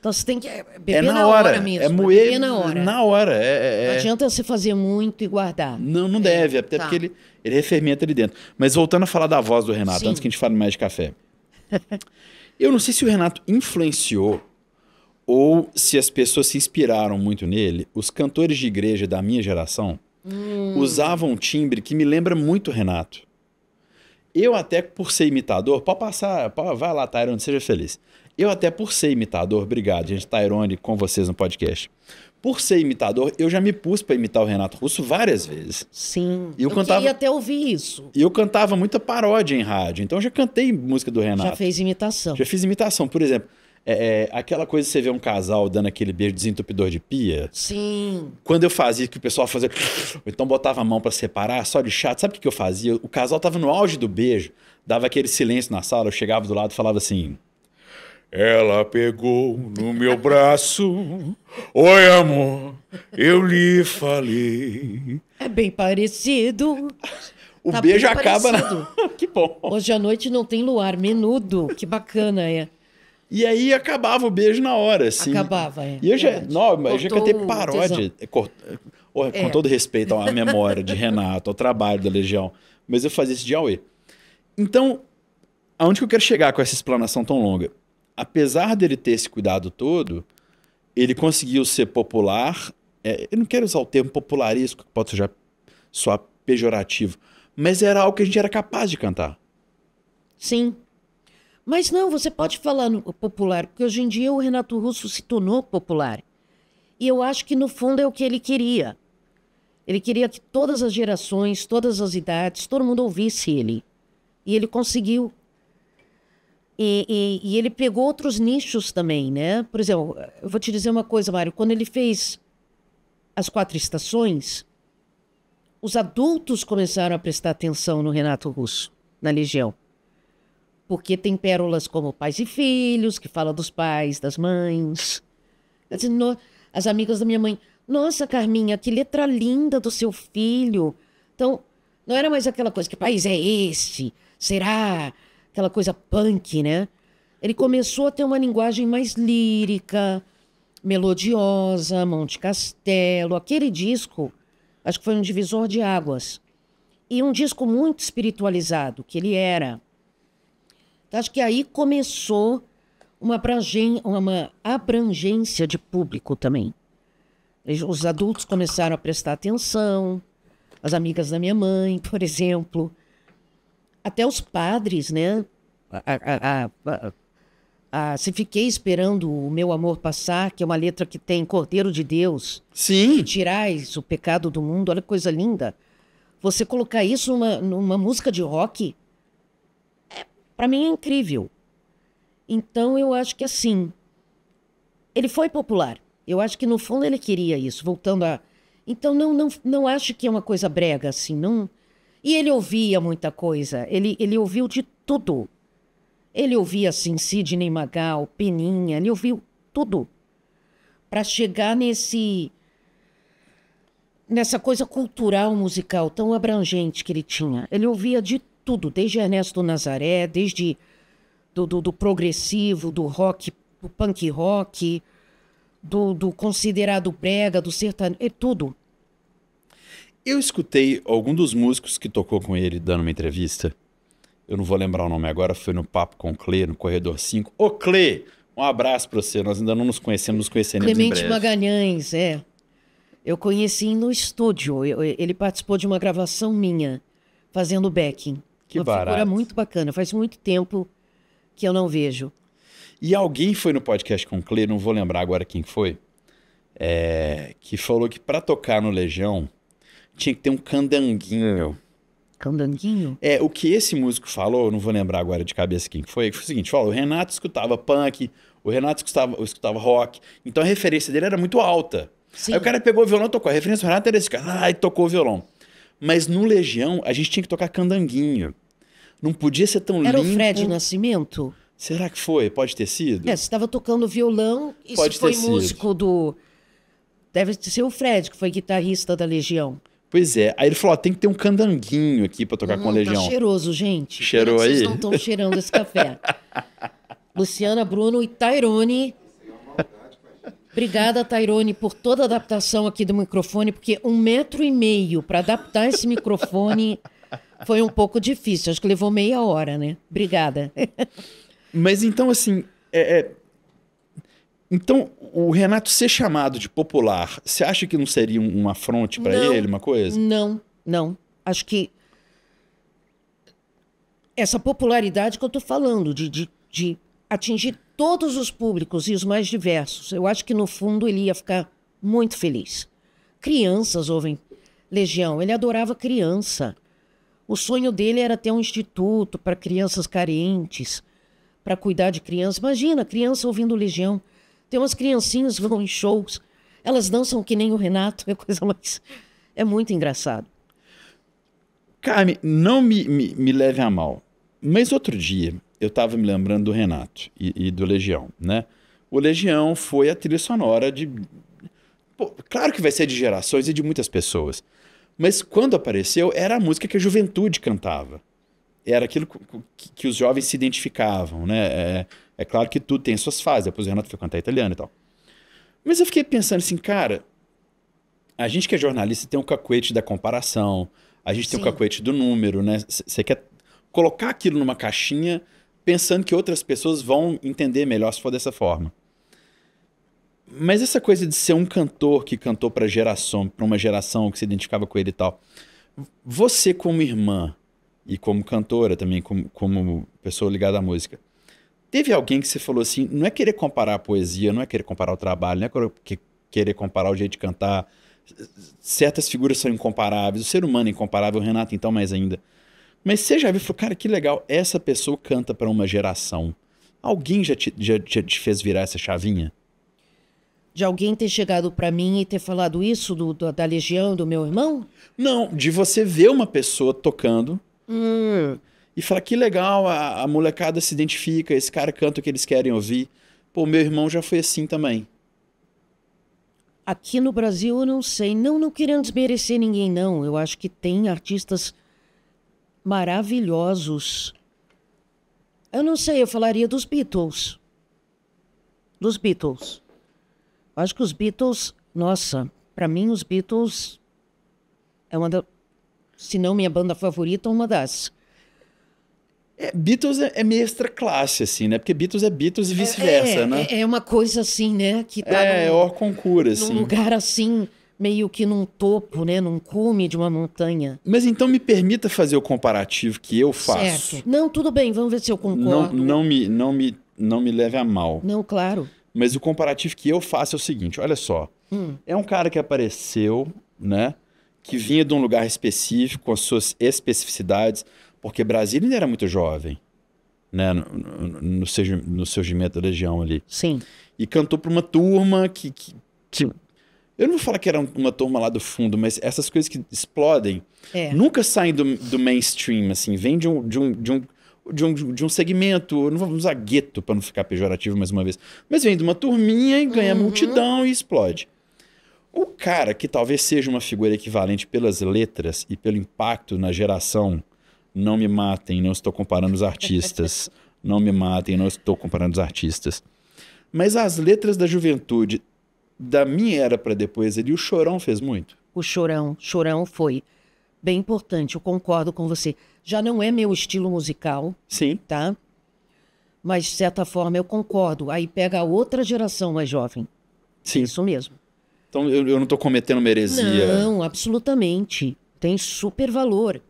Então você tem que é, beber é na, na hora, hora, mesmo. É, é moer beber na hora. Na hora. É, é, não é. adianta você fazer muito e guardar. Não, não deve, até tá. porque ele, ele refermenta ali dentro. Mas voltando a falar da voz do Renato, Sim. antes que a gente fale mais de café. Eu não sei se o Renato influenciou ou se as pessoas se inspiraram muito nele. Os cantores de igreja da minha geração hum. usavam um timbre que me lembra muito o Renato. Eu até por ser imitador, pode passar, pode, vai lá, Tyrone, seja feliz. Eu até por ser imitador, obrigado, gente, Tyrone, com vocês no podcast por ser imitador, eu já me pus para imitar o Renato Russo várias vezes. Sim. Eu, eu cantava, queria até ouvir isso. E eu cantava muita paródia em rádio. Então eu já cantei música do Renato. Já fez imitação. Já fiz imitação. Por exemplo, é, é, aquela coisa de você ver um casal dando aquele beijo desentupidor de pia. Sim. Quando eu fazia que o pessoal fazia. Então botava a mão para separar, só de chato. Sabe o que eu fazia? O casal tava no auge do beijo, dava aquele silêncio na sala, eu chegava do lado e falava assim. Ela pegou no meu braço. Oi, amor, eu lhe falei. É bem parecido. O tá beijo acaba. Na... que bom. Hoje à noite não tem luar, menudo. Que bacana é. E aí acabava o beijo na hora, assim. Acabava, é. E eu já, não, eu já ter paródia. É. Com é. todo respeito à memória de Renato, ao trabalho da Legião. Mas eu fazia isso de Aue. Então, aonde que eu quero chegar com essa explanação tão longa? apesar dele ter esse cuidado todo, ele conseguiu ser popular. É, eu não quero usar o termo popularesco, que pode ser já só pejorativo, mas era algo que a gente era capaz de cantar. Sim. Mas não, você pode falar no popular, porque hoje em dia o Renato Russo se tornou popular. E eu acho que no fundo é o que ele queria. Ele queria que todas as gerações, todas as idades, todo mundo ouvisse ele. E ele conseguiu. E, e, e, ele pegou outros nichos também, né? Por exemplo, eu vou te dizer uma coisa, Mário. Quando ele fez As Quatro Estações, os adultos começaram a prestar atenção no Renato Russo, na Legião. Porque tem pérolas como Pais e Filhos, que fala dos pais, das mães. As amigas da minha mãe. Nossa, Carminha, que letra linda do seu filho. Então, não era mais aquela coisa, que país é esse? Será? aquela coisa punk, né? Ele começou a ter uma linguagem mais lírica, melodiosa, Monte Castelo, aquele disco, acho que foi um divisor de águas. E um disco muito espiritualizado, que ele era. Então, acho que aí começou uma, uma abrangência de público também. Os adultos começaram a prestar atenção, as amigas da minha mãe, por exemplo, até os padres, né? A, a, a, se fiquei esperando o meu amor passar, que é uma letra que tem Cordeiro de Deus. Sim. Que tirais o pecado do mundo, olha que coisa linda. Você colocar isso numa, numa música de rock, é, para mim é incrível. Então eu acho que assim, ele foi popular. Eu acho que no fundo ele queria isso, voltando a. Então não não não acho que é uma coisa brega assim, não e ele ouvia muita coisa, ele, ele ouviu de tudo. Ele ouvia, assim, Sidney Magal, Peninha, ele ouviu tudo. Para chegar nesse nessa coisa cultural musical tão abrangente que ele tinha. Ele ouvia de tudo, desde Ernesto Nazaré, desde do, do, do progressivo, do rock, do punk rock, do, do considerado brega, do sertanejo, é tudo. Eu escutei algum dos músicos que tocou com ele dando uma entrevista. Eu não vou lembrar o nome agora, foi no Papo com o Clê, no Corredor 5. Ô, Clê! Um abraço pra você. Nós ainda não nos conhecemos, nos conheceremos Clemente Magalhães, é. Eu conheci no estúdio. Eu, ele participou de uma gravação minha, fazendo backing. Que uma barato. figura muito bacana. Faz muito tempo que eu não vejo. E alguém foi no podcast com o Clê, não vou lembrar agora quem foi, é, que falou que para tocar no Legião tinha que ter um candanguinho. É, candanguinho? É, o que esse músico falou, não vou lembrar agora de cabeça quem foi, foi o seguinte: falou, o Renato escutava punk, o Renato escutava, escutava rock, então a referência dele era muito alta. Sim. Aí o cara pegou o violão, tocou. A referência do Renato era esse cara, ah, tocou o violão. Mas no Legião, a gente tinha que tocar candanguinho. Não podia ser tão era Era o Fred Nascimento? Será que foi? Pode ter sido? É, você estava tocando violão e Pode se foi sido. músico do. Deve ser o Fred, que foi guitarrista da Legião. Pois é. Aí ele falou: ó, tem que ter um candanguinho aqui pra tocar com a hum, tá Legião. Tá cheiroso, gente. Cheirou é aí? Vocês não estão cheirando esse café. Luciana, Bruno e Tairone. Obrigada, Tairone, por toda a adaptação aqui do microfone, porque um metro e meio para adaptar esse microfone foi um pouco difícil. Acho que levou meia hora, né? Obrigada. Mas então, assim, é, é então, o Renato ser chamado de popular, você acha que não seria um, afronte para ele, uma coisa? Não, não. Acho que essa popularidade que eu estou falando, de, de, de atingir todos os públicos e os mais diversos, eu acho que no fundo ele ia ficar muito feliz. Crianças ouvem Legião, ele adorava criança. O sonho dele era ter um instituto para crianças carentes, para cuidar de crianças. Imagina, criança ouvindo Legião. Tem umas criancinhas que vão em shows, elas dançam que nem o Renato, é coisa mais. É muito engraçado. Carmen, não me, me, me leve a mal, mas outro dia eu estava me lembrando do Renato e, e, do Legião, né? O Legião foi a trilha sonora de. Pô, claro que vai ser de gerações e de muitas pessoas. Mas quando apareceu, era a música que a juventude cantava. Era aquilo que, que os jovens se identificavam, né? É, é claro que tudo tem suas fases, depois o Renato foi cantar italiano e tal. Mas eu fiquei pensando assim, cara, a gente que é jornalista tem o um cacuete da comparação, a gente tem o um cacuete do número, né? Você quer colocar aquilo numa caixinha pensando que outras pessoas vão entender melhor se for dessa forma. Mas essa coisa de ser um cantor que cantou para geração, para uma geração que se identificava com ele e tal. Você como irmã e como cantora também, como, como pessoa ligada à música, Teve alguém que você falou assim, não é querer comparar a poesia, não é querer comparar o trabalho, não é querer comparar o jeito de cantar. Certas figuras são incomparáveis, o ser humano é incomparável, o Renato então mais ainda. Mas você já viu, falou, cara, que legal, essa pessoa canta para uma geração. Alguém já te, já, já te fez virar essa chavinha? de alguém ter chegado para mim e ter falado isso do, do, da Legião do meu irmão? Não, de você ver uma pessoa tocando hum e falar que legal, a, a molecada se identifica, esse cara canta o que eles querem ouvir. Pô, meu irmão já foi assim também. Aqui no Brasil eu não sei, não, não querendo desmerecer ninguém não. Eu acho que tem artistas maravilhosos. Eu não sei, eu falaria dos Beatles. Dos Beatles. Eu acho que os Beatles, nossa, para mim os Beatles é uma da, se não minha banda favorita, uma das. É, Beatles é, é meio extra classe, assim, né? Porque Beatles é Beatles e é, vice-versa, é, né? É, é uma coisa assim, né? Que tá é, num, é concura, assim. Num lugar assim, meio que num topo, né? Num cume de uma montanha. Mas então me permita fazer o comparativo que eu faço. Certo. Não, tudo bem, vamos ver se eu concordo. Não, não, me, não, me, não me leve a mal. Não, claro. Mas o comparativo que eu faço é o seguinte, olha só. Hum. É um cara que apareceu, né? Que vinha de um lugar específico, com as suas especificidades, porque Brasília ainda era muito jovem, né? No, no, no surgimento da Legião ali. Sim. E cantou para uma turma que, que, que, Eu não vou falar que era uma turma lá do fundo, mas essas coisas que explodem é. nunca saem do, do, mainstream, assim. Vem de um, de um, de um de um, de um segmento, não vamos usar gueto para não ficar pejorativo mais uma vez, mas vem de uma turminha e ganha uhum. multidão e explode. O cara que talvez seja uma figura equivalente pelas letras e pelo impacto na geração não me matem, não estou comparando os artistas. não me matem, não estou comparando os artistas. Mas as letras da juventude, da minha era para depois ali, o Chorão fez muito. O Chorão, Chorão foi bem importante, eu concordo com você. Já não é meu estilo musical. Sim. Tá? Mas, de certa forma, eu concordo. Aí pega a outra geração mais jovem. Sim. isso mesmo. Então, eu, eu não estou cometendo uma heresia. Não, absolutamente. Tem super valor.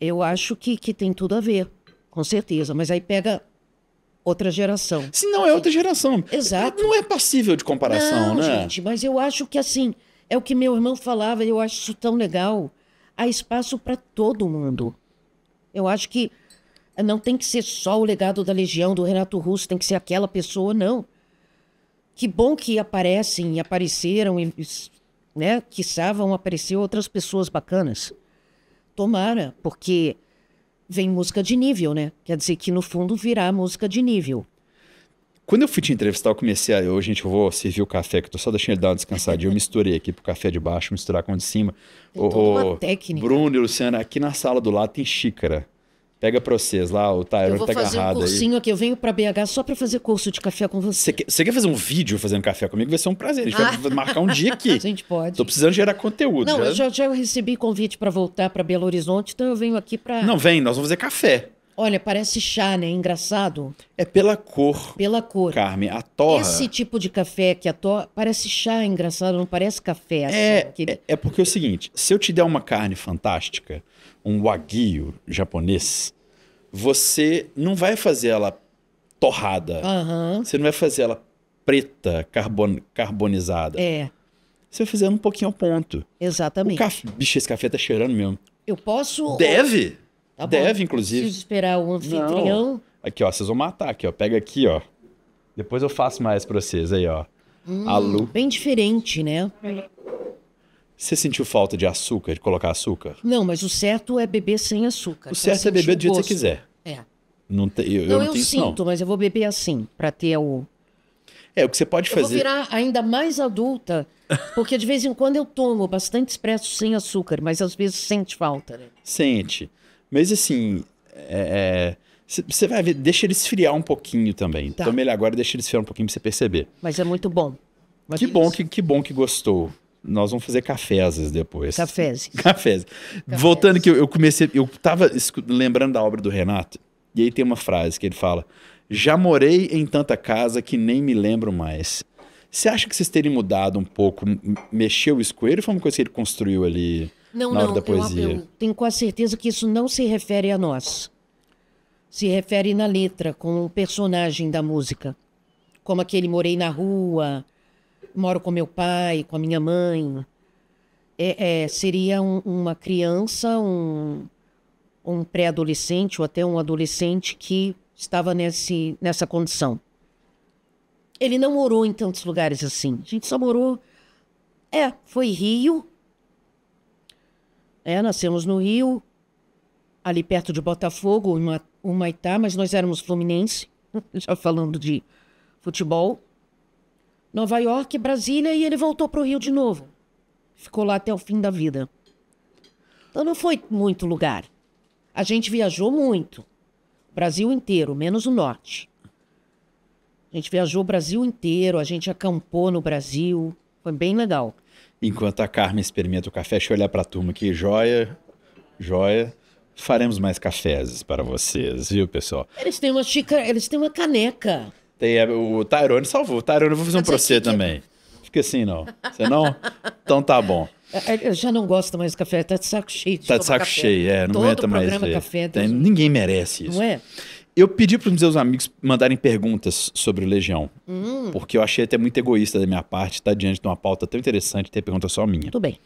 Eu acho que, que tem tudo a ver, com certeza. Mas aí pega outra geração. Se não é outra geração. Exato. Não é passível de comparação, não, né? Gente, mas eu acho que assim, é o que meu irmão falava, e eu acho isso tão legal. Há espaço para todo mundo. Eu acho que não tem que ser só o legado da Legião, do Renato Russo, tem que ser aquela pessoa, não. Que bom que aparecem e apareceram, e, né? Que vão aparecer outras pessoas bacanas. Tomara, porque vem música de nível, né? Quer dizer que no fundo virá música de nível. Quando eu fui te entrevistar, eu comecei a. Eu, gente, eu vou servir o café, que eu tô só deixando ele dar uma descansadinha. Eu misturei aqui pro café de baixo, misturar com o de cima. Tem o, uma técnica. Bruno e Luciana, aqui na sala do lado tem xícara. Pega pra vocês lá, o Tyron tá agarrado aí. Eu vou fazer um cursinho aí. aqui, eu venho pra BH só pra fazer curso de café com você. Você quer, quer, fazer um vídeo fazendo café comigo? Vai ser um prazer, a gente ah. vai marcar um dia aqui. A gente pode. Tô precisando gerar conteúdo. Não, já... eu já, já recebi convite pra voltar pra Belo Horizonte, então eu venho aqui pra... Não, vem, nós vamos fazer café. Olha, parece chá, né? Engraçado. É pela cor. Pela cor. Carmen, a torra. Esse tipo de café que a torra. Parece chá, engraçado, não parece café. Assim, é, que... é, é porque é o seguinte: se eu te der uma carne fantástica, um wagyu japonês, você não vai fazer ela torrada. Uhum. Você não vai fazer ela preta, carbon, carbonizada. É. Você vai fazer um pouquinho ao ponto. Exatamente. O Bicho, esse café tá cheirando mesmo. Eu posso. Deve! Tá Deve, inclusive. Preciso esperar o anfitrião. Não. Aqui, ó, vocês vão matar aqui, ó. Pega aqui, ó. Depois eu faço mais pra vocês aí, ó. Hum, a Lu. Bem diferente, né? Você sentiu falta de açúcar, de colocar açúcar? Não, mas o certo é beber sem açúcar. O certo é beber do jeito que você quiser. É. Não te, eu, não, eu, não eu sinto, não. mas eu vou beber assim, para ter o. É, o que você pode eu fazer. Eu vou virar ainda mais adulta, porque de vez em quando eu tomo bastante expresso sem açúcar, mas às vezes sente falta, né? Sente. Mas assim, é, você é, vai ver, deixa ele esfriar um pouquinho também. Tá. Toma ele agora, deixa ele esfriar um pouquinho pra você perceber. Mas é muito bom. que é bom que, que bom que gostou. Nós vamos fazer cafezes depois. Cafés. Cafés. Voltando que eu, eu comecei, eu estava lembrando da obra do Renato, e aí tem uma frase que ele fala: "Já morei em tanta casa que nem me lembro mais". Você acha que vocês terem mudado um pouco, mexeu o escoeiro, foi uma coisa que ele construiu ali não, na hora da poesia? Não, não. tenho quase certeza que isso não se refere a nós. Se refere na letra, com o personagem da música. Como aquele Morei na Rua, moro com meu pai, com a minha mãe. É, é, seria um, uma criança, um, um pré-adolescente ou até um adolescente que estava nesse, nessa condição. Ele não morou em tantos lugares assim. A gente só morou. É, foi Rio. É, nascemos no Rio, ali perto de Botafogo, em Humaitá, mas nós éramos fluminense, já falando de futebol. Nova York, Brasília e ele voltou para o Rio de novo. Ficou lá até o fim da vida. Então não foi muito lugar. A gente viajou muito. Brasil inteiro, menos o norte. A gente viajou o Brasil inteiro, a gente acampou no Brasil. Foi bem legal. Enquanto a Carmen experimenta o café, deixa eu olhar para a turma aqui. Joia, joia. Faremos mais cafés para vocês, viu, pessoal? Eles têm uma xícara, eles têm uma caneca tem, é, o Tyrone salvou. Tyrone, eu vou fazer um pra você também. Fica assim, não. Você não? Então tá bom. É, é, eu já não gosto mais do café, tá de saco cheio de Tá de saco café. cheio, é, não Todo aguenta mais. Ver. Café, Tem, ninguém merece isso. Não é? Eu pedi para os meus amigos mandarem perguntas sobre Legião, hum. porque eu achei até muito egoísta da minha parte estar tá, diante de uma pauta tão interessante ter pergunta só minha. Tudo bem.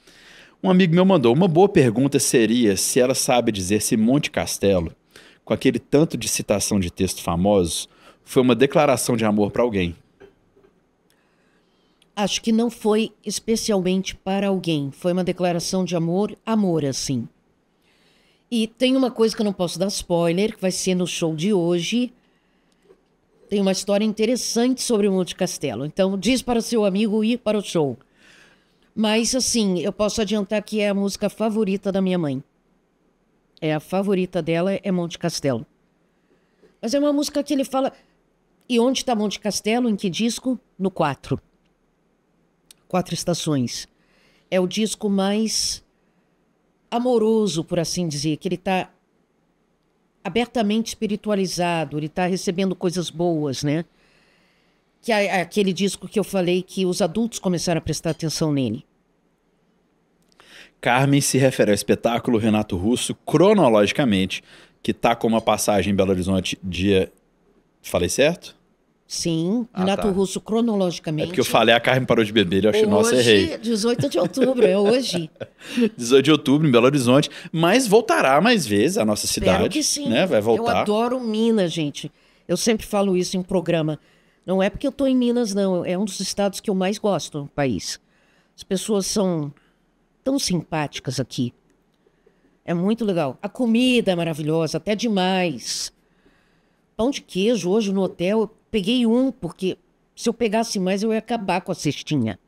Um amigo meu mandou: uma boa pergunta seria se ela sabe dizer se Monte Castelo, com aquele tanto de citação de texto famosos, foi uma declaração de amor para alguém? Acho que não foi especialmente para alguém. Foi uma declaração de amor, amor, assim. E tem uma coisa que eu não posso dar spoiler, que vai ser no show de hoje. Tem uma história interessante sobre o Monte Castelo. Então, diz para o seu amigo ir para o show. Mas, assim, eu posso adiantar que é a música favorita da minha mãe. É a favorita dela, é Monte Castelo. Mas é uma música que ele fala. E onde está Monte Castelo? Em que disco? No 4. Quatro Estações. É o disco mais amoroso, por assim dizer, que ele está abertamente espiritualizado, ele está recebendo coisas boas, né? Que é aquele disco que eu falei que os adultos começaram a prestar atenção nele. Carmen se refere ao espetáculo Renato Russo cronologicamente, que está com uma passagem em Belo Horizonte dia Falei certo? Sim, ah, tá. Renato tá. Russo cronologicamente. É porque eu falei, a Carmen parou de beber, acho que nossa, errei. 18 de outubro, é hoje. 18 de outubro, em Belo Horizonte. Mas voltará mais vezes a nossa Espero cidade. que sim. Né? Vai voltar. Eu adoro Minas, gente. Eu sempre falo isso em programa. Não é porque eu estou em Minas, não. É um dos estados que eu mais gosto no país. As pessoas são tão simpáticas aqui. É muito legal. A comida é maravilhosa, até demais. Pão de queijo hoje no hotel, eu peguei um, porque se eu pegasse mais eu ia acabar com a cestinha.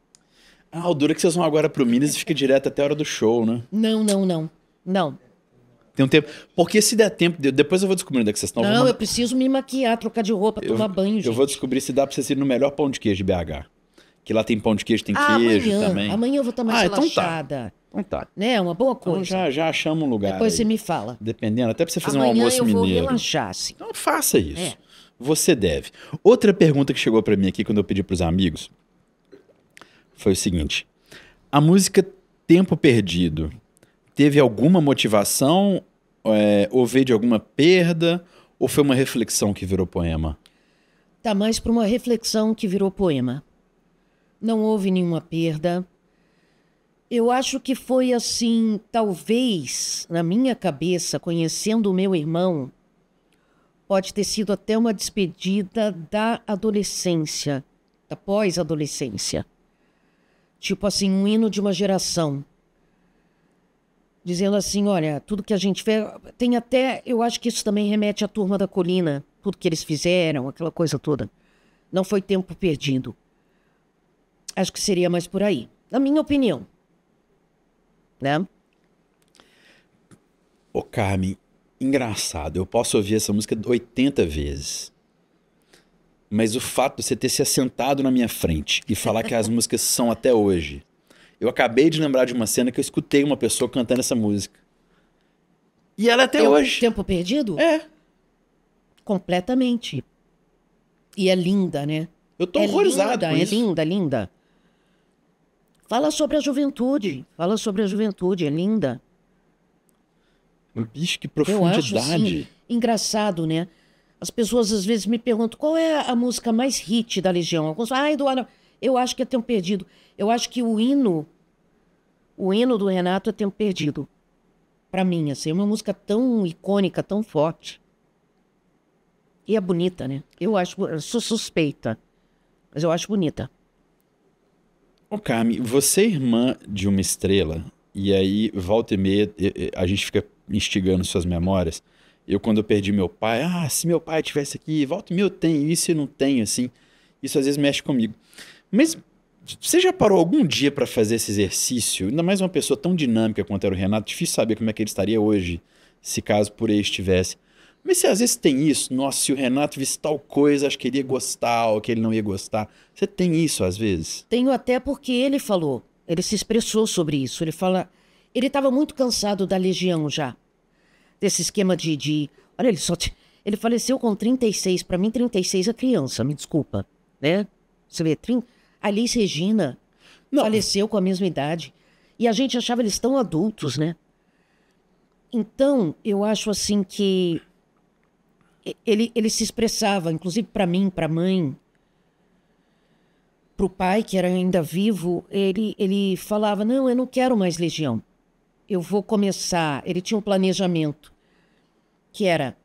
Ah, o duro é que vocês vão agora pro Minas e fica direto até a hora do show, né? Não, não, não. Não. Tem um tempo. Porque se der tempo, depois eu vou descobrir onde é que vocês estão. Não, eu preciso me maquiar, trocar de roupa, eu, tomar banho. Eu vou descobrir se dá pra vocês ir no melhor pão de queijo de BH. Que lá tem pão de queijo, tem ah, queijo amanhã. também. Amanhã eu vou estar mais ah, relaxada. Então tá. Então. Né? Uma boa então coisa. Então já, já achamos um lugar. Depois aí. você me fala. Dependendo, até pra você fazer Amanhã um almoço eu mineiro. Vou relaxar, sim. Então faça isso. É. Você deve. Outra pergunta que chegou para mim aqui quando eu pedi pros amigos foi o seguinte: a música Tempo Perdido teve alguma motivação? É, ou veio de alguma perda? Ou foi uma reflexão que virou poema? Tá mais para uma reflexão que virou poema. Não houve nenhuma perda eu acho que foi assim, talvez, na minha cabeça, conhecendo o meu irmão, pode ter sido até uma despedida da adolescência, da pós-adolescência. Tipo assim, um hino de uma geração. Dizendo assim, olha, tudo que a gente fez. Tem até. Eu acho que isso também remete à turma da colina, tudo que eles fizeram, aquela coisa toda. Não foi tempo perdido. Acho que seria mais por aí. Na minha opinião né? Ô, Carmen, engraçado. Eu posso ouvir essa música 80 vezes. Mas o fato de você ter se assentado na minha frente e falar que as músicas são até hoje. Eu acabei de lembrar de uma cena que eu escutei uma pessoa cantando essa música. E ela é até tempo, hoje. Tempo perdido? É. Completamente. E é linda, né? Eu tô é horrorizado. Linda, É isso. linda, linda. Fala sobre a juventude. Fala sobre a juventude, é linda. Bicho, que profundidade. Eu acho, assim, engraçado, né? As pessoas às vezes me perguntam qual é a música mais hit da Legião. Alguns falam, ah, Eduardo, eu acho que é Tempo Perdido. Eu acho que o hino, o hino do Renato é Tempo Perdido. Para mim, assim, é uma música tão icônica, tão forte. E é bonita, né? Eu acho, eu sou suspeita, mas eu acho bonita. Okami, você é irmã de uma estrela, e aí volta e meia a gente fica instigando suas memórias. Eu, quando eu perdi meu pai, ah, se meu pai tivesse aqui, volta e meia eu tenho isso e não tenho, assim. Isso às vezes mexe comigo. Mas você já parou algum dia para fazer esse exercício? Ainda mais uma pessoa tão dinâmica quanto era o Renato, difícil saber como é que ele estaria hoje, se caso por ele estivesse. Mas se às vezes tem isso, nossa, se o Renato visse tal coisa, acho que ele ia gostar ou que ele não ia gostar. Você tem isso às vezes? Tenho até porque ele falou, ele se expressou sobre isso. Ele fala, ele estava muito cansado da Legião já, desse esquema de, de olha, ele só, ele faleceu com 36, para mim 36 é criança, me desculpa, né? Você vê, 30, Alice Regina não. faleceu com a mesma idade e a gente achava eles tão adultos, né? Então, eu acho assim que ele, ele se expressava, inclusive para mim, para a mãe, para o pai, que era ainda vivo, ele, ele falava: Não, eu não quero mais Legião. Eu vou começar. Ele tinha um planejamento que era: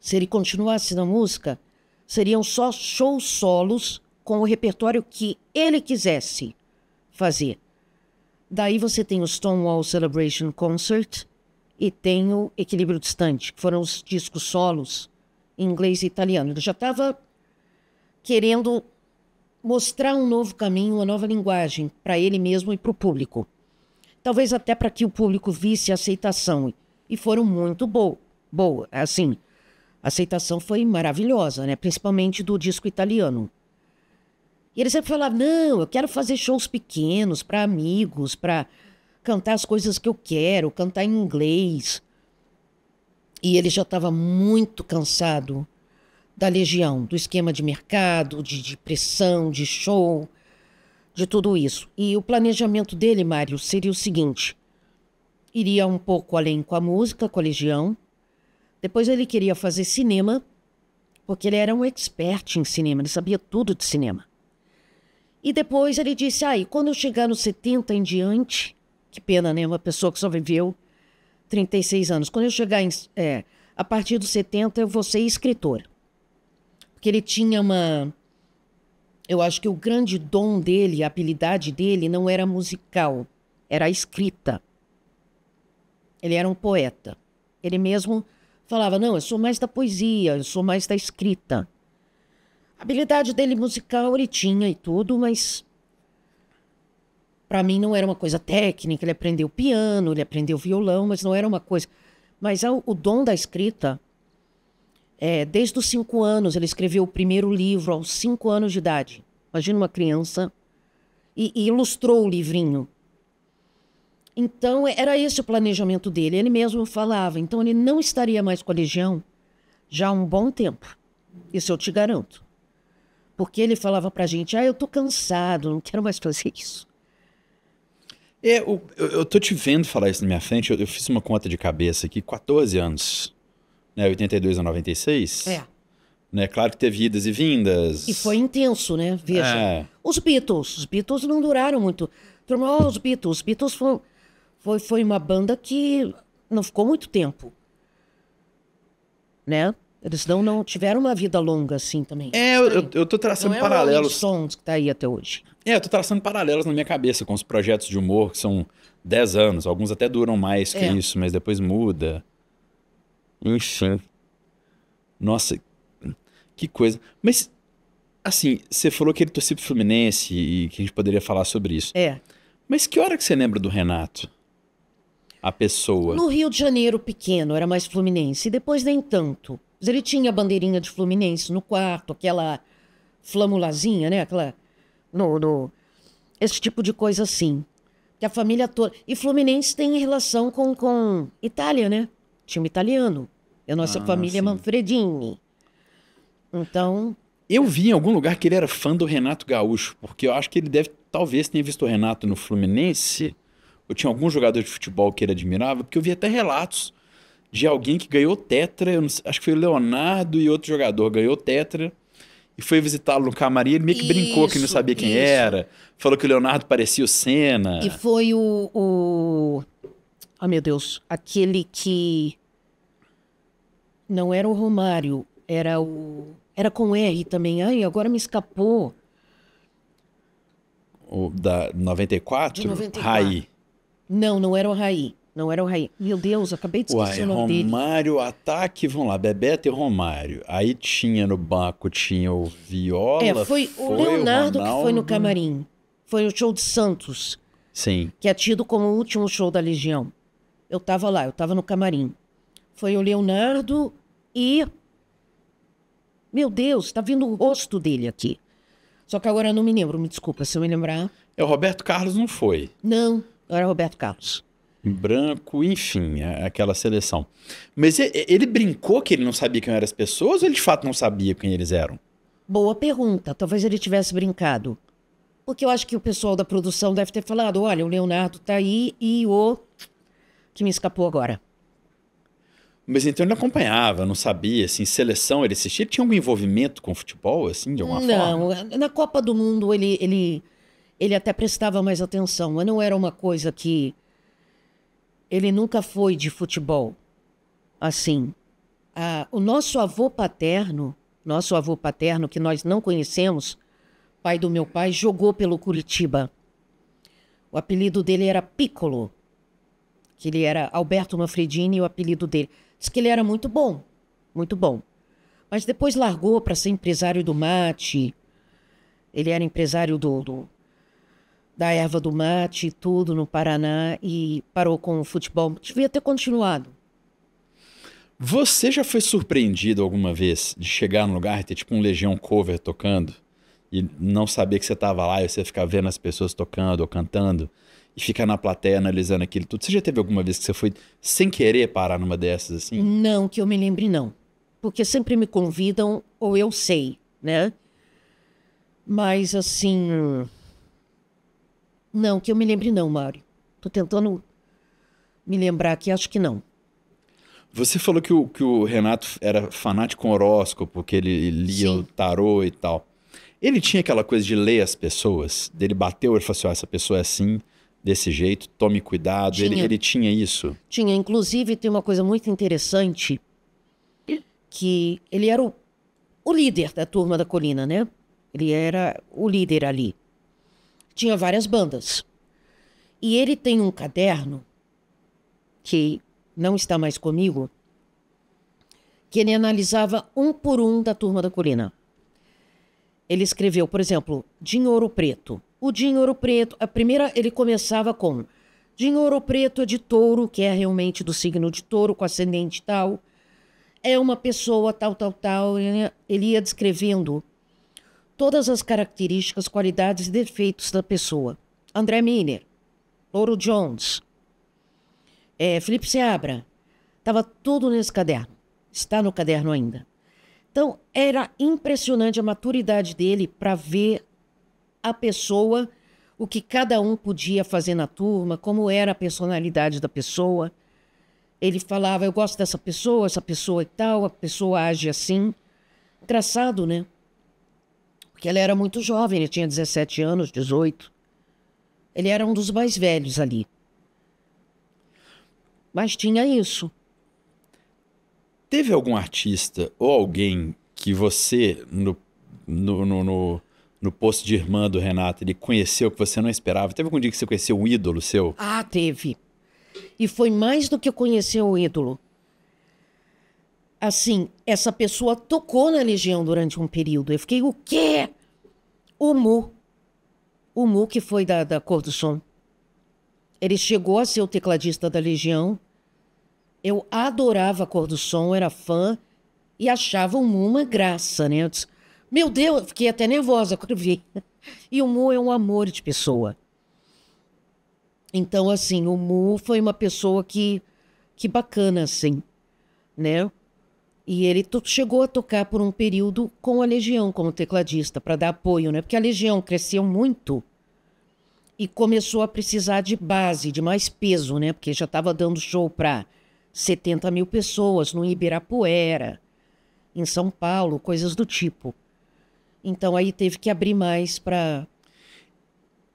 se ele continuasse na música, seriam só shows solos com o repertório que ele quisesse fazer. Daí você tem o Stonewall Celebration Concert, e tenho Equilíbrio Distante, que foram os discos solos em inglês e italiano. Ele já estava querendo mostrar um novo caminho, uma nova linguagem para ele mesmo e para o público. Talvez até para que o público visse a aceitação. E foram muito bo boa. Assim, a aceitação foi maravilhosa, né? principalmente do disco italiano. E ele sempre falava: não, eu quero fazer shows pequenos para amigos, para cantar as coisas que eu quero, cantar em inglês. E ele já estava muito cansado da legião, do esquema de mercado, de, de pressão, de show, de tudo isso. E o planejamento dele, Mário, seria o seguinte: iria um pouco além com a música, com a legião. Depois ele queria fazer cinema, porque ele era um expert em cinema, ele sabia tudo de cinema. E depois ele disse: aí, ah, quando eu chegar nos 70 em diante, que pena, né? Uma pessoa que só viveu 36 anos. Quando eu chegar em, é, a partir dos 70, eu vou ser escritor. Porque ele tinha uma. Eu acho que o grande dom dele, a habilidade dele, não era musical, era a escrita. Ele era um poeta. Ele mesmo falava: Não, eu sou mais da poesia, eu sou mais da escrita. A habilidade dele musical ele tinha e tudo, mas para mim não era uma coisa técnica. Ele aprendeu piano, ele aprendeu violão, mas não era uma coisa. Mas o, o dom da escrita, é, desde os cinco anos, ele escreveu o primeiro livro aos cinco anos de idade. Imagina uma criança e, e ilustrou o livrinho. Então é, era esse o planejamento dele. Ele mesmo falava. Então ele não estaria mais com a legião já há um bom tempo. Isso eu te garanto. Porque ele falava pra gente: ah, eu tô cansado, não quero mais fazer isso. É, eu, eu tô te vendo falar isso na minha frente, eu, eu fiz uma conta de cabeça aqui, 14 anos, né, 82 a 96. É. Né, claro que teve idas e vindas. E foi intenso, né? Veja, é. os Beatles, os Beatles não duraram muito. Turma, oh, os Beatles, os Beatles foi, foi, foi uma banda que não ficou muito tempo, né? Eles não, não tiveram uma vida longa assim também. É, eu, eu, eu tô traçando não é paralelos. É o que tá aí até hoje. É, eu tô traçando paralelos na minha cabeça com os projetos de humor que são 10 anos. Alguns até duram mais que é. isso, mas depois muda. Enfim. Nossa, que coisa. Mas, assim, você falou que ele torcia pro Fluminense e que a gente poderia falar sobre isso. É. Mas que hora que você lembra do Renato? A pessoa. No Rio de Janeiro, pequeno, era mais fluminense. E depois nem tanto. Mas ele tinha a bandeirinha de Fluminense no quarto, aquela flamulazinha, né? Aquela. No, no, esse tipo de coisa assim. Que a família toda. E Fluminense tem relação com, com Itália, né? Time italiano. E a nossa ah, família é sim. Manfredini. Então. Eu vi em algum lugar que ele era fã do Renato Gaúcho, porque eu acho que ele deve, talvez, tenha visto o Renato no Fluminense. Eu tinha algum jogador de futebol que ele admirava, porque eu vi até relatos de alguém que ganhou tetra, sei, acho que foi o Leonardo e outro jogador ganhou tetra e foi visitá-lo no camarim. Ele meio que isso, brincou que não sabia quem isso. era, falou que o Leonardo parecia o Senna. E foi o. o... meu Deus, aquele que. Não era o Romário, era o. Era com R também. Ai, agora me escapou. O da 94? De 94. Raí. Não, não era o Raí. Não era o Raí. Meu Deus, acabei de esquecer Uai, o nome Romário, dele. Romário, ataque, vamos lá, Bebeto e Romário. Aí tinha no banco, tinha o Viola. É, foi, foi o Leonardo o que foi no camarim. Foi o show de Santos. Sim. Que é tido como o último show da Legião. Eu tava lá, eu tava no camarim. Foi o Leonardo e. Meu Deus, tá vindo o rosto dele aqui. Só que agora eu não me lembro, me desculpa se eu me lembrar. É, o Roberto Carlos não foi. Não, era Roberto Carlos branco, enfim, é aquela seleção. Mas ele brincou que ele não sabia quem eram as pessoas ou ele de fato não sabia quem eles eram? Boa pergunta. Talvez ele tivesse brincado. Porque eu acho que o pessoal da produção deve ter falado: olha, o Leonardo tá aí e o. que me escapou agora. Mas então ele não acompanhava, não sabia, assim, seleção ele assistia? Ele tinha algum envolvimento com futebol, assim, de alguma não, forma? Não, na Copa do Mundo ele, ele, ele até prestava mais atenção, mas não era uma coisa que ele nunca foi de futebol. Assim, ah, o nosso avô paterno, nosso avô paterno que nós não conhecemos, pai do meu pai, jogou pelo Curitiba. O apelido dele era Piccolo, que ele era Alberto Manfredini, o apelido dele. Diz que ele era muito bom, muito bom. Mas depois largou para ser empresário do mate. Ele era empresário do, do da erva do mate e tudo no Paraná e parou com o futebol. Devia ter continuado. Você já foi surpreendido alguma vez de chegar num lugar e ter tipo um Legião cover tocando e não saber que você estava lá e você ficar vendo as pessoas tocando ou cantando e ficar na plateia analisando aquilo tudo? Você já teve alguma vez que você foi sem querer parar numa dessas assim? Não, que eu me lembre não. Porque sempre me convidam ou eu sei, né? Mas assim, não, que eu me lembre não, Mário. Tô tentando me lembrar aqui, acho que não. Você falou que o, que o Renato era fanático com horóscopo, que ele lia Sim. o tarô e tal. Ele tinha aquela coisa de ler as pessoas, dele bateu, ele falou assim: essa pessoa é assim, desse jeito, tome cuidado. Tinha. Ele, ele tinha isso? Tinha. Inclusive, tem uma coisa muito interessante: que ele era o, o líder da turma da colina, né? Ele era o líder ali tinha várias bandas. E ele tem um caderno que não está mais comigo, que ele analisava um por um da turma da colina. Ele escreveu, por exemplo, Dinheiro Preto. O Dinheiro Preto, a primeira ele começava com Dinheiro Preto é de touro, que é realmente do signo de touro, com ascendente tal. É uma pessoa tal, tal, tal. Ele ia descrevendo todas as características, qualidades e defeitos da pessoa. André Miner, Loro Jones, é, Felipe Seabra, estava tudo nesse caderno. Está no caderno ainda. Então, era impressionante a maturidade dele para ver a pessoa, o que cada um podia fazer na turma, como era a personalidade da pessoa. Ele falava: Eu gosto dessa pessoa, essa pessoa e é tal, a pessoa age assim. Engraçado, né? Porque ele era muito jovem, ele tinha 17 anos, 18. Ele era um dos mais velhos ali. Mas tinha isso. Teve algum artista ou alguém que você, no, no, no, no, no posto de irmã do Renato, ele conheceu que você não esperava? Teve algum dia que você conheceu um ídolo seu? Ah, teve. E foi mais do que conhecer o ídolo assim, essa pessoa tocou na Legião durante um período. Eu fiquei, o quê? O Mu. O Mu, que foi da, da Cor do Som. Ele chegou a ser o tecladista da Legião. Eu adorava a Cor do Som, era fã. E achava o Mu uma graça, né? Eu disse, Meu Deus, fiquei até nervosa quando vi. E o Mu é um amor de pessoa. Então, assim, o Mu foi uma pessoa que... Que bacana, assim, né? E ele chegou a tocar por um período com a Legião como tecladista, para dar apoio, né? Porque a Legião cresceu muito e começou a precisar de base, de mais peso, né? Porque já estava dando show para 70 mil pessoas no Ibirapuera, em São Paulo, coisas do tipo. Então aí teve que abrir mais para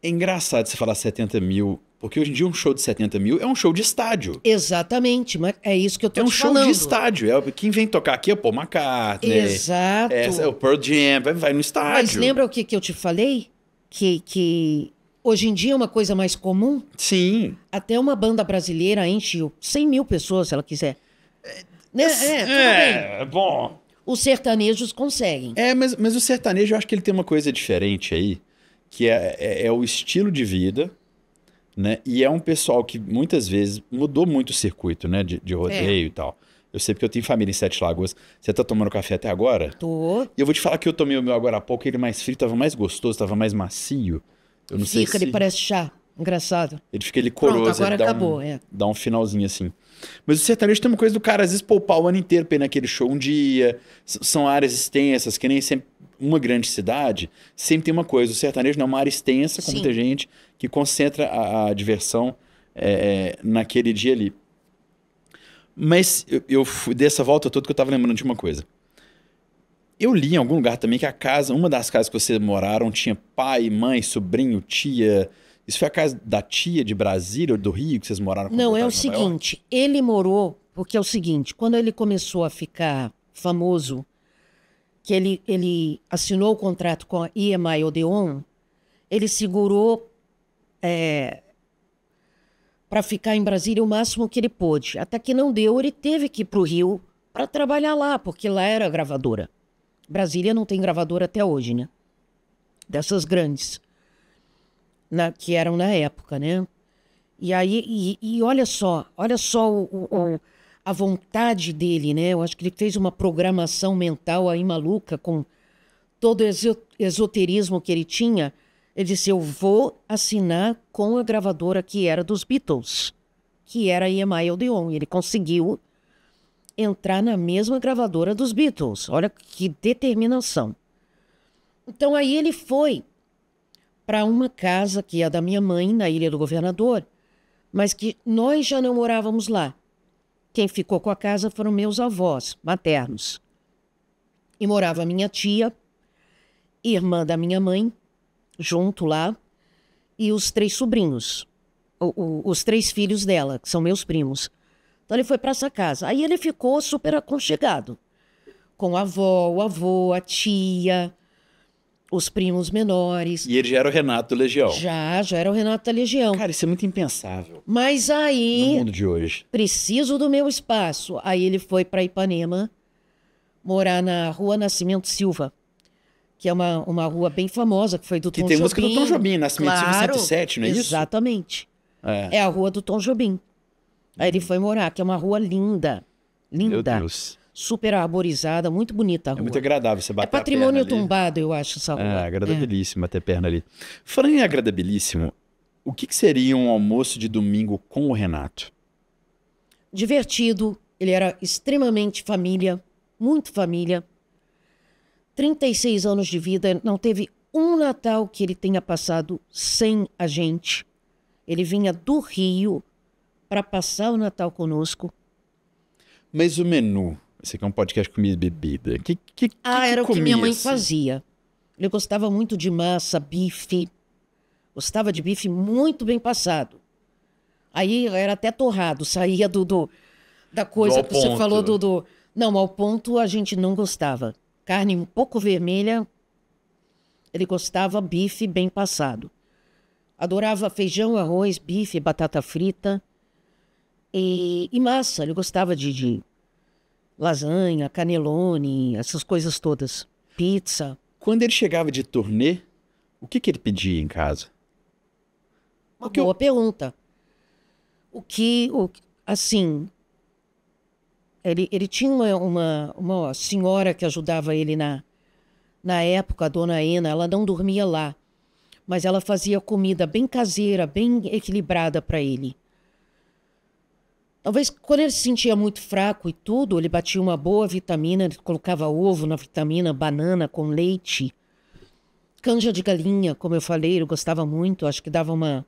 é engraçado você falar 70 mil, porque hoje em dia um show de 70 mil é um show de estádio. Exatamente, mas é isso que eu tô é um show falando. de estádio. É, quem vem tocar aqui é o Paul McCartney. Exato. É, é o Pearl Jam, vai, vai, no estádio. Mas lembra o que, que eu te falei? Que, que hoje em dia é uma coisa mais comum? Sim. Até uma banda brasileira enche 100 mil pessoas, se ela quiser. Né? É, é, é, é, bom. Os sertanejos conseguem. É, mas, mas o sertanejo eu acho que ele tem uma coisa diferente aí que é, é, é o estilo de vida, né? E é um pessoal que muitas vezes mudou muito o circuito, né? De, de rodeio é. e tal. Eu sei porque eu tenho família em Sete Lagoas. Você tá tomando café até agora? Tô. E eu vou te falar que eu tomei o meu agora há pouco, ele mais frio, tava mais gostoso, tava mais macio. Eu não fica, sei se... ele parece chá. Engraçado. Ele fica ele coroso. Pronto, agora acabou, um, é. Dá um finalzinho assim. Mas o sertanejo tem uma coisa do cara, às vezes, poupar o ano inteiro pra ir naquele show um dia. São áreas extensas, que nem sempre uma grande cidade, sempre tem uma coisa. O sertanejo não é uma área extensa, com Sim. muita gente, que concentra a, a diversão é, é, naquele dia ali. Mas eu, eu fui, dessa volta toda que eu estava lembrando de uma coisa. Eu li em algum lugar também que a casa, uma das casas que vocês moraram, tinha pai, mãe, sobrinho, tia. Isso foi a casa da tia de Brasília ou do Rio que vocês moraram? Não, é o seguinte, ele morou, porque é o seguinte, quando ele começou a ficar famoso, que ele, ele assinou o contrato com a IMI Odeon, ele segurou é, para ficar em Brasília o máximo que ele pôde. Até que não deu, ele teve que ir para o Rio para trabalhar lá, porque lá era gravadora. Brasília não tem gravadora até hoje, né? Dessas grandes, na, que eram na época, né? E aí, e, e olha só, olha só o, o, o a vontade dele, né? Eu acho que ele fez uma programação mental aí maluca com todo o esoterismo que ele tinha. Ele disse: Eu vou assinar com a gravadora que era dos Beatles, que era a EMI Odeon. E ele conseguiu entrar na mesma gravadora dos Beatles. Olha que determinação. Então aí ele foi para uma casa que é da minha mãe, na Ilha do Governador, mas que nós já não morávamos lá. Quem ficou com a casa foram meus avós maternos. E morava minha tia, irmã da minha mãe, junto lá, e os três sobrinhos, o, o, os três filhos dela, que são meus primos. Então ele foi para essa casa. Aí ele ficou super aconchegado com a avó, o avô, a tia, os primos menores. E ele já era o Renato da Legião. Já, já era o Renato da Legião. Cara, isso é muito impensável. Mas aí. No mundo de hoje. Preciso do meu espaço. Aí ele foi para Ipanema morar na Rua Nascimento Silva, que é uma, uma rua bem famosa, que foi do que Tom Jobim. Que tem música do Tom Jobim, Nascimento claro, Silva não é isso? Exatamente. É. é a rua do Tom Jobim. Aí ele uhum. foi morar, que é uma rua linda. Linda. Meu Deus super arborizada, muito bonita a rua. É muito agradável você é bater É patrimônio tumbado, eu acho, essa rua. É, agradabilíssimo é. perna ali. Falando em agradabilíssimo, o que, que seria um almoço de domingo com o Renato? Divertido, ele era extremamente família, muito família. 36 anos de vida, não teve um Natal que ele tenha passado sem a gente. Ele vinha do Rio para passar o Natal conosco. Mas o menu, esse aqui é um podcast comida e bebida. Que, que, ah, que era que o que minha mãe fazia. Eu gostava muito de massa, bife. Gostava de bife muito bem passado. Aí era até torrado, saía do, do da coisa do que ponto. você falou do, do. Não, ao ponto a gente não gostava. Carne um pouco vermelha, ele gostava bife bem passado. Adorava feijão, arroz, bife, batata frita e, e massa. Ele gostava de, de lasanha, canelone, essas coisas todas, pizza. Quando ele chegava de turnê, o que, que ele pedia em casa? Uma Porque boa eu... pergunta. O que, o, assim, ele, ele tinha uma, uma, senhora que ajudava ele na, na época, a dona Ena, ela não dormia lá, mas ela fazia comida bem caseira, bem equilibrada para ele. Talvez quando ele se sentia muito fraco e tudo, ele batia uma boa vitamina, ele colocava ovo na vitamina, banana com leite, canja de galinha, como eu falei, ele gostava muito, acho que dava uma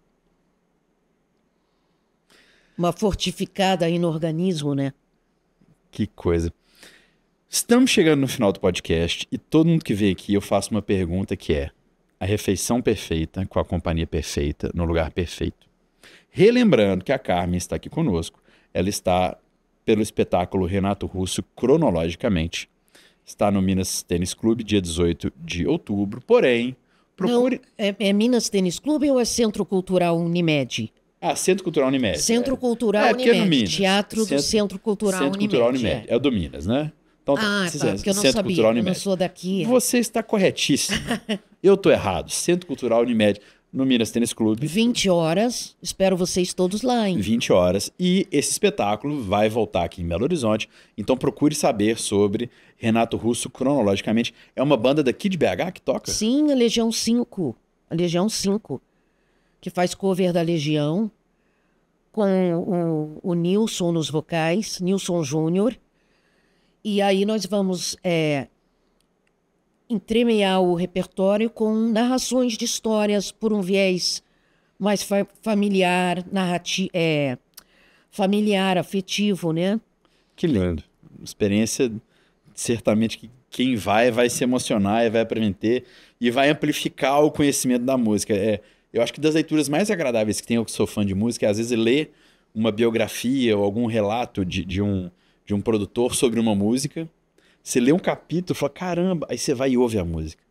uma fortificada aí no organismo, né? Que coisa. Estamos chegando no final do podcast e todo mundo que vem aqui eu faço uma pergunta que é: a refeição perfeita com a companhia perfeita no lugar perfeito. Relembrando que a Carmen está aqui conosco ela está pelo espetáculo Renato Russo cronologicamente. Está no Minas Tênis Clube, dia 18 de outubro. Porém, procure. Não, é, é, Minas Tênis Clube ou é Centro Cultural Unimed? Ah, Centro Cultural Unimed. É. Centro Cultural é. Unimed. É, é no Minas. Teatro Centro, do Centro Cultural Centro Unimed. Cultural Unimed. É. é o do Minas, né? Então, tá, ah, tá, tá, porque eu não Centro sabia, Cultural Unimed. eu não sou daqui. Você está corretíssimo. eu estou errado. Centro Cultural Unimed no Minas Tênis Clube. 20 horas, espero vocês todos lá, hein? 20 horas. E esse espetáculo vai voltar aqui em Belo Horizonte, então procure saber sobre Renato Russo cronologicamente. É uma banda daqui de BH que toca? Sim, a Legião 5. A Legião 5, que faz cover da Legião, com o, o Nilson nos vocais, Nilson Júnior. E aí nós vamos é, entremear o repertório com narrações de histórias por um viés mais fa familiar, narrati é, familiar, afetivo, né? Que lindo. Experiência, certamente, que quem vai vai se emocionar e vai aprender e vai amplificar o conhecimento da música. É, eu acho que das leituras mais agradáveis que tem, eu que sou fã de música, é às vezes ler uma biografia ou algum relato de, de, um, de um produtor sobre uma música você lê um capítulo e fala, caramba, aí você vai e ouve a música.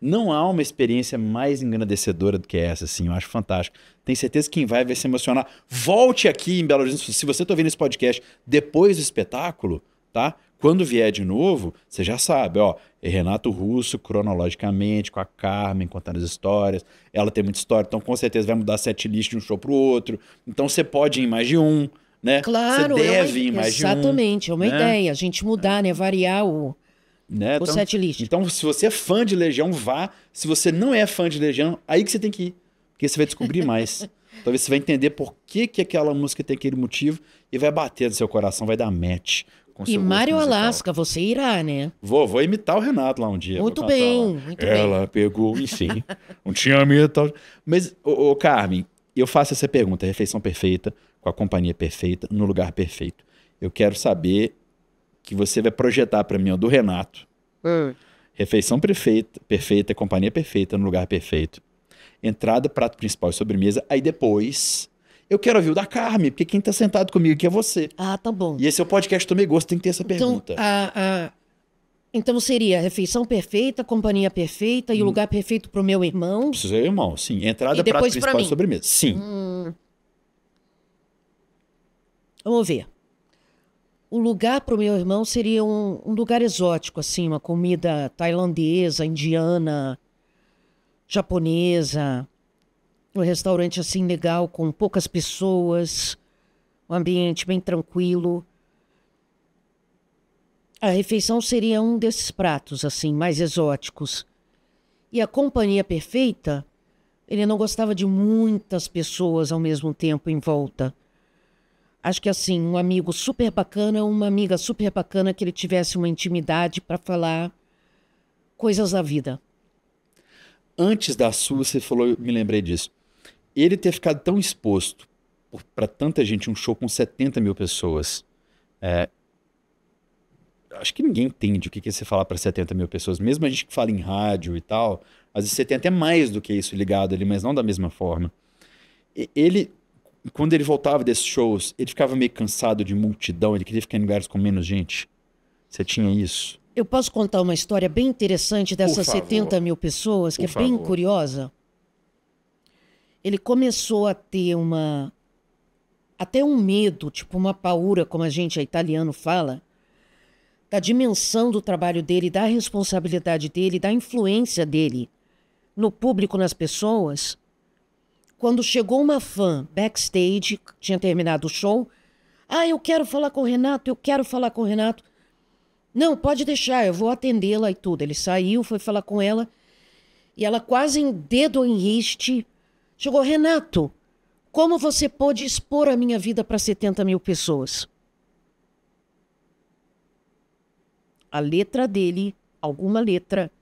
Não há uma experiência mais engrandecedora do que essa, assim, eu acho fantástico. Tenho certeza que quem vai vai se emocionar. Volte aqui em Belo Horizonte, se você estiver tá ouvindo esse podcast depois do espetáculo, tá? Quando vier de novo, você já sabe, ó, é Renato Russo cronologicamente, com a Carmen contando as histórias. Ela tem muita história, então com certeza vai mudar sete list de um show pro outro. Então você pode ir em mais de um né? Claro, você deve é uma, imaginar. Exatamente, é uma né? ideia. A gente mudar, né? Variar o, né? o então, set list. Então, se você é fã de Legião, vá. Se você não é fã de Legião, aí que você tem que ir. Porque você vai descobrir mais. Talvez você vai entender por que, que aquela música tem aquele motivo e vai bater no seu coração, vai dar match. Com e Mário Alaska, você irá, né? Vou, vou imitar o Renato lá um dia. Muito bem, muito Ela bem. pegou, enfim, não tinha medo tal. Mas, ô, ô Carmen, eu faço essa pergunta, refeição perfeita, com a companhia perfeita, no lugar perfeito. Eu quero saber que você vai projetar para mim, o do Renato. Hum. Refeição perfeita, perfeita, companhia perfeita, no lugar perfeito. Entrada, prato principal e sobremesa. Aí depois, eu quero ouvir o da Carme, porque quem está sentado comigo aqui é você. Ah, tá bom. E esse é o podcast Tomei Gosto, tem que ter essa então, pergunta. A, a... Então seria refeição perfeita, companhia perfeita e o hum. lugar perfeito para o meu irmão. Pro seu irmão, sim. Entrada, prato principal e sobremesa. Sim. Hum. Vamos ver. O lugar para o meu irmão seria um, um lugar exótico, assim, uma comida tailandesa, indiana, japonesa. Um restaurante assim legal, com poucas pessoas, um ambiente bem tranquilo. A refeição seria um desses pratos, assim, mais exóticos. E a companhia perfeita, ele não gostava de muitas pessoas ao mesmo tempo em volta acho que assim, um amigo super bacana, uma amiga super bacana que ele tivesse uma intimidade para falar coisas da vida. Antes da sua, você falou, eu me lembrei disso. Ele ter ficado tão exposto para tanta gente, um show com 70 mil pessoas. É, acho que ninguém entende o que é você falar para 70 mil pessoas. Mesmo a gente que fala em rádio e tal, às vezes você tem até mais do que isso ligado ali, mas não da mesma forma. Ele quando ele voltava desses shows, ele ficava meio cansado de multidão, ele queria ficar em lugares com menos gente. Você tinha isso? Eu posso contar uma história bem interessante dessas 70 mil pessoas, que é Por é favor. bem curiosa? Ele começou a ter uma. até um medo, tipo uma paura, como a gente, a é italiano, fala, da dimensão do trabalho dele, da responsabilidade dele, da influência dele no público, nas pessoas, quando chegou uma fã backstage, tinha terminado o show, ah, eu quero falar com o Renato, eu quero falar com o Renato. Não, pode deixar, eu vou atendê-la e tudo. Ele saiu, foi falar com ela. E ela quase em dedo em riste. Chegou, Renato, como você pôde expor a minha vida para 70 mil pessoas? A letra dele, alguma letra,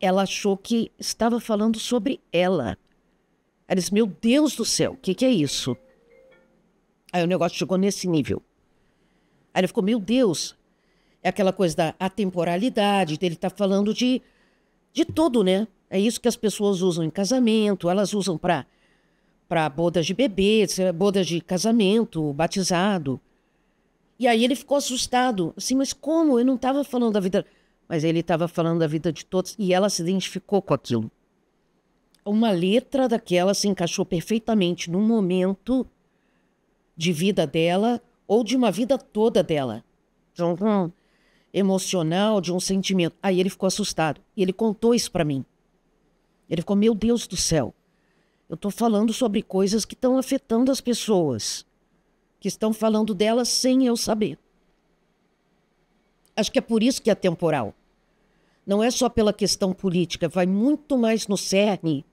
ela achou que estava falando sobre ela. Ela disse, meu Deus do céu, o que, que é isso? Aí o negócio chegou nesse nível. Aí ele ficou, meu Deus, é aquela coisa da atemporalidade, dele está falando de, de tudo, né? É isso que as pessoas usam em casamento, elas usam para para bodas de bebê, eh, bodas de casamento, batizado. E aí ele ficou assustado, assim, mas como? Eu não estava falando da vida. Mas ele estava falando da vida de todos e ela se identificou com aquilo uma letra daquela se encaixou perfeitamente num momento de vida dela ou de uma vida toda dela. De hum, emocional, de um sentimento. Aí ele ficou assustado. E ele contou isso para mim. Ele ficou, meu Deus do céu. Eu estou falando sobre coisas que estão afetando as pessoas. Que estão falando delas sem eu saber. Acho que é por isso que é temporal. Não é só pela questão política, vai muito mais no cerne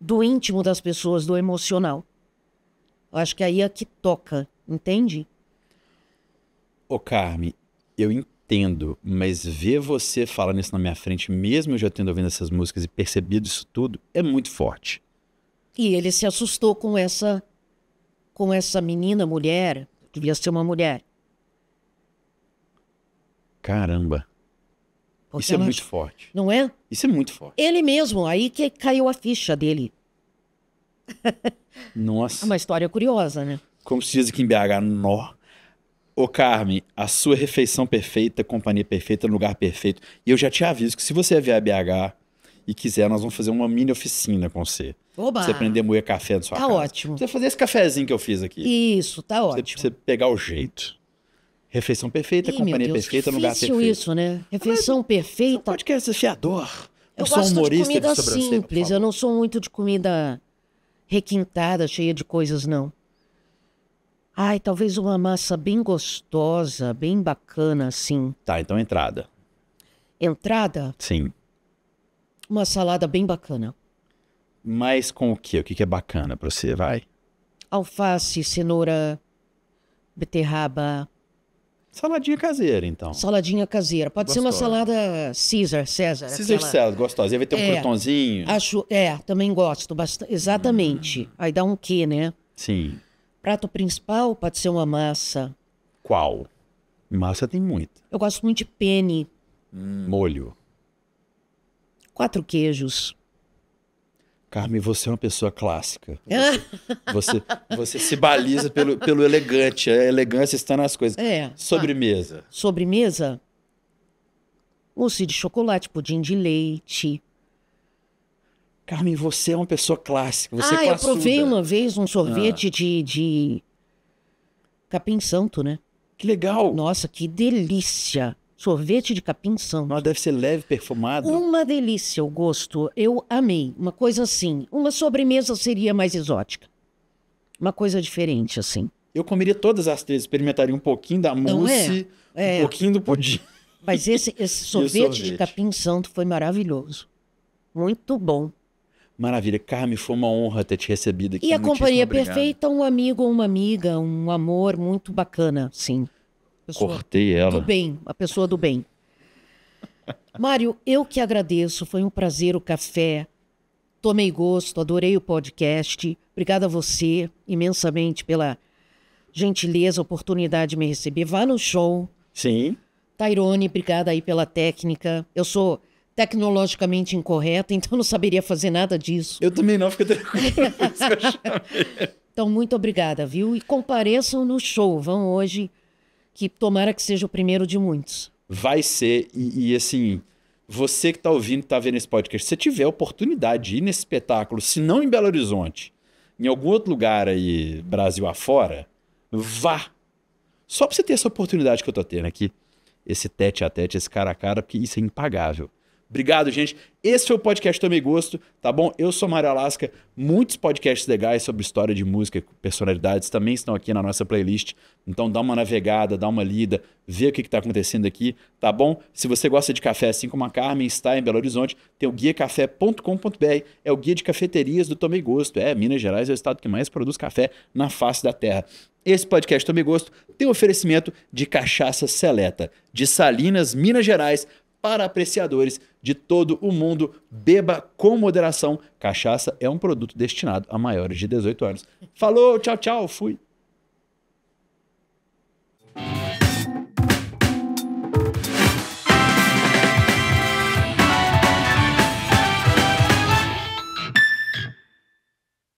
do íntimo das pessoas, do emocional. Eu acho que aí é que toca, entende? Ô, Carme, eu entendo, mas ver você falando isso na minha frente, mesmo eu já tendo ouvido essas músicas e percebido isso tudo, é muito forte. E ele se assustou com essa com essa menina mulher, devia ser uma mulher. Caramba. Porque Isso é muito forte. Não é? Isso é muito forte. Ele mesmo, aí que caiu a ficha dele. Nossa. É uma história curiosa, né? Como se diz aqui em BH, nó. Ô, Carmen, a sua refeição perfeita, companhia perfeita, lugar perfeito. E eu já te aviso que se você vier a BH e quiser, nós vamos fazer uma mini oficina com você. Oba! Você aprender a moer café na sua tá casa. Tá ótimo. Você fazer esse cafezinho que eu fiz aqui. Isso, tá ótimo. Você, você pegar o jeito. Refeição perfeita, Ih, companhia Deus, perfeita, lugar perfeito. isso, né? Refeição Mas, perfeita. Pode querer associador. É eu, eu sou gosto humorista de comida de simples, eu não sou muito de comida requintada, cheia de coisas, não. Ai, talvez uma massa bem gostosa, bem bacana, assim. Tá, então entrada. Entrada? Sim. Uma salada bem bacana. Mas com o quê? O que é bacana pra você? Vai. Alface, cenoura, beterraba, Saladinha caseira, então. Saladinha caseira. Pode ser uma salada Caesar, César. Caesar aquela... César, gostosa. vai ter um é, Acho, é, também gosto bastante. Exatamente. Hum. Aí dá um quê, né? Sim. Prato principal pode ser uma massa. Qual? Massa tem muita. Eu gosto muito de penne. Hum. Molho. Quatro queijos. Carmen, você é uma pessoa clássica. Você, você, você, se baliza pelo, pelo elegante. A elegância está nas coisas. É, Sobremesa. Ah, sobremesa? Mousse de chocolate, pudim de leite. Carmen, você é uma pessoa clássica. Você é ah, é eu provei uma vez um sorvete ah. de, de capim santo, né? Que legal. Nossa, que delícia sorvete de capim santo. Nossa, deve ser leve, perfumado. Uma delícia o gosto. Eu amei. Uma coisa assim. Uma sobremesa seria mais exótica. Uma coisa diferente, assim. Eu comeria todas as três. Experimentaria um pouquinho da então é, mousse, é? É. um pouquinho do pudim. Mas esse, esse sorvete, sorvete, de capim santo foi maravilhoso. Muito bom. Maravilha. Carme, foi uma honra ter te recebido aqui. E a companhia perfeita, um amigo ou uma amiga, um amor muito bacana, sim. Pessoa Cortei ela. Do bem, a pessoa do bem. Mário, eu que agradeço. Foi um prazer o café. Tomei gosto, adorei o podcast. Obrigada a você imensamente pela gentileza, oportunidade de me receber. Vá no show. Sim. Tairone, obrigada aí pela técnica. Eu sou tecnologicamente incorreta, então não saberia fazer nada disso. Eu também não, fica tranquilo. então, muito obrigada, viu? E compareçam no show. Vão hoje que tomara que seja o primeiro de muitos. Vai ser, e, e assim, você que está ouvindo, está vendo esse podcast, se tiver oportunidade de ir nesse espetáculo, se não em Belo Horizonte, em algum outro lugar aí, Brasil afora, vá. Só para você ter essa oportunidade que eu tô tendo aqui, esse tete a tete, esse cara a cara, porque isso é impagável. Obrigado, gente. Esse foi o podcast Também Gosto, tá bom? Eu sou Mário Alaska. Muitos podcasts legais sobre história de música, personalidades também estão aqui na nossa playlist. Então dá uma navegada, dá uma lida, vê o que está acontecendo aqui, tá bom? Se você gosta de café, assim como a Carmen está em Belo Horizonte, tem o guiacafé.com.br, é o guia de cafeterias do Tomei Gosto. É, Minas Gerais é o estado que mais produz café na face da terra. Esse podcast Tomei Gosto tem oferecimento de cachaça seleta, de Salinas, Minas Gerais, para apreciadores de todo o mundo. Beba com moderação. Cachaça é um produto destinado a maiores de 18 anos. Falou, tchau, tchau, fui.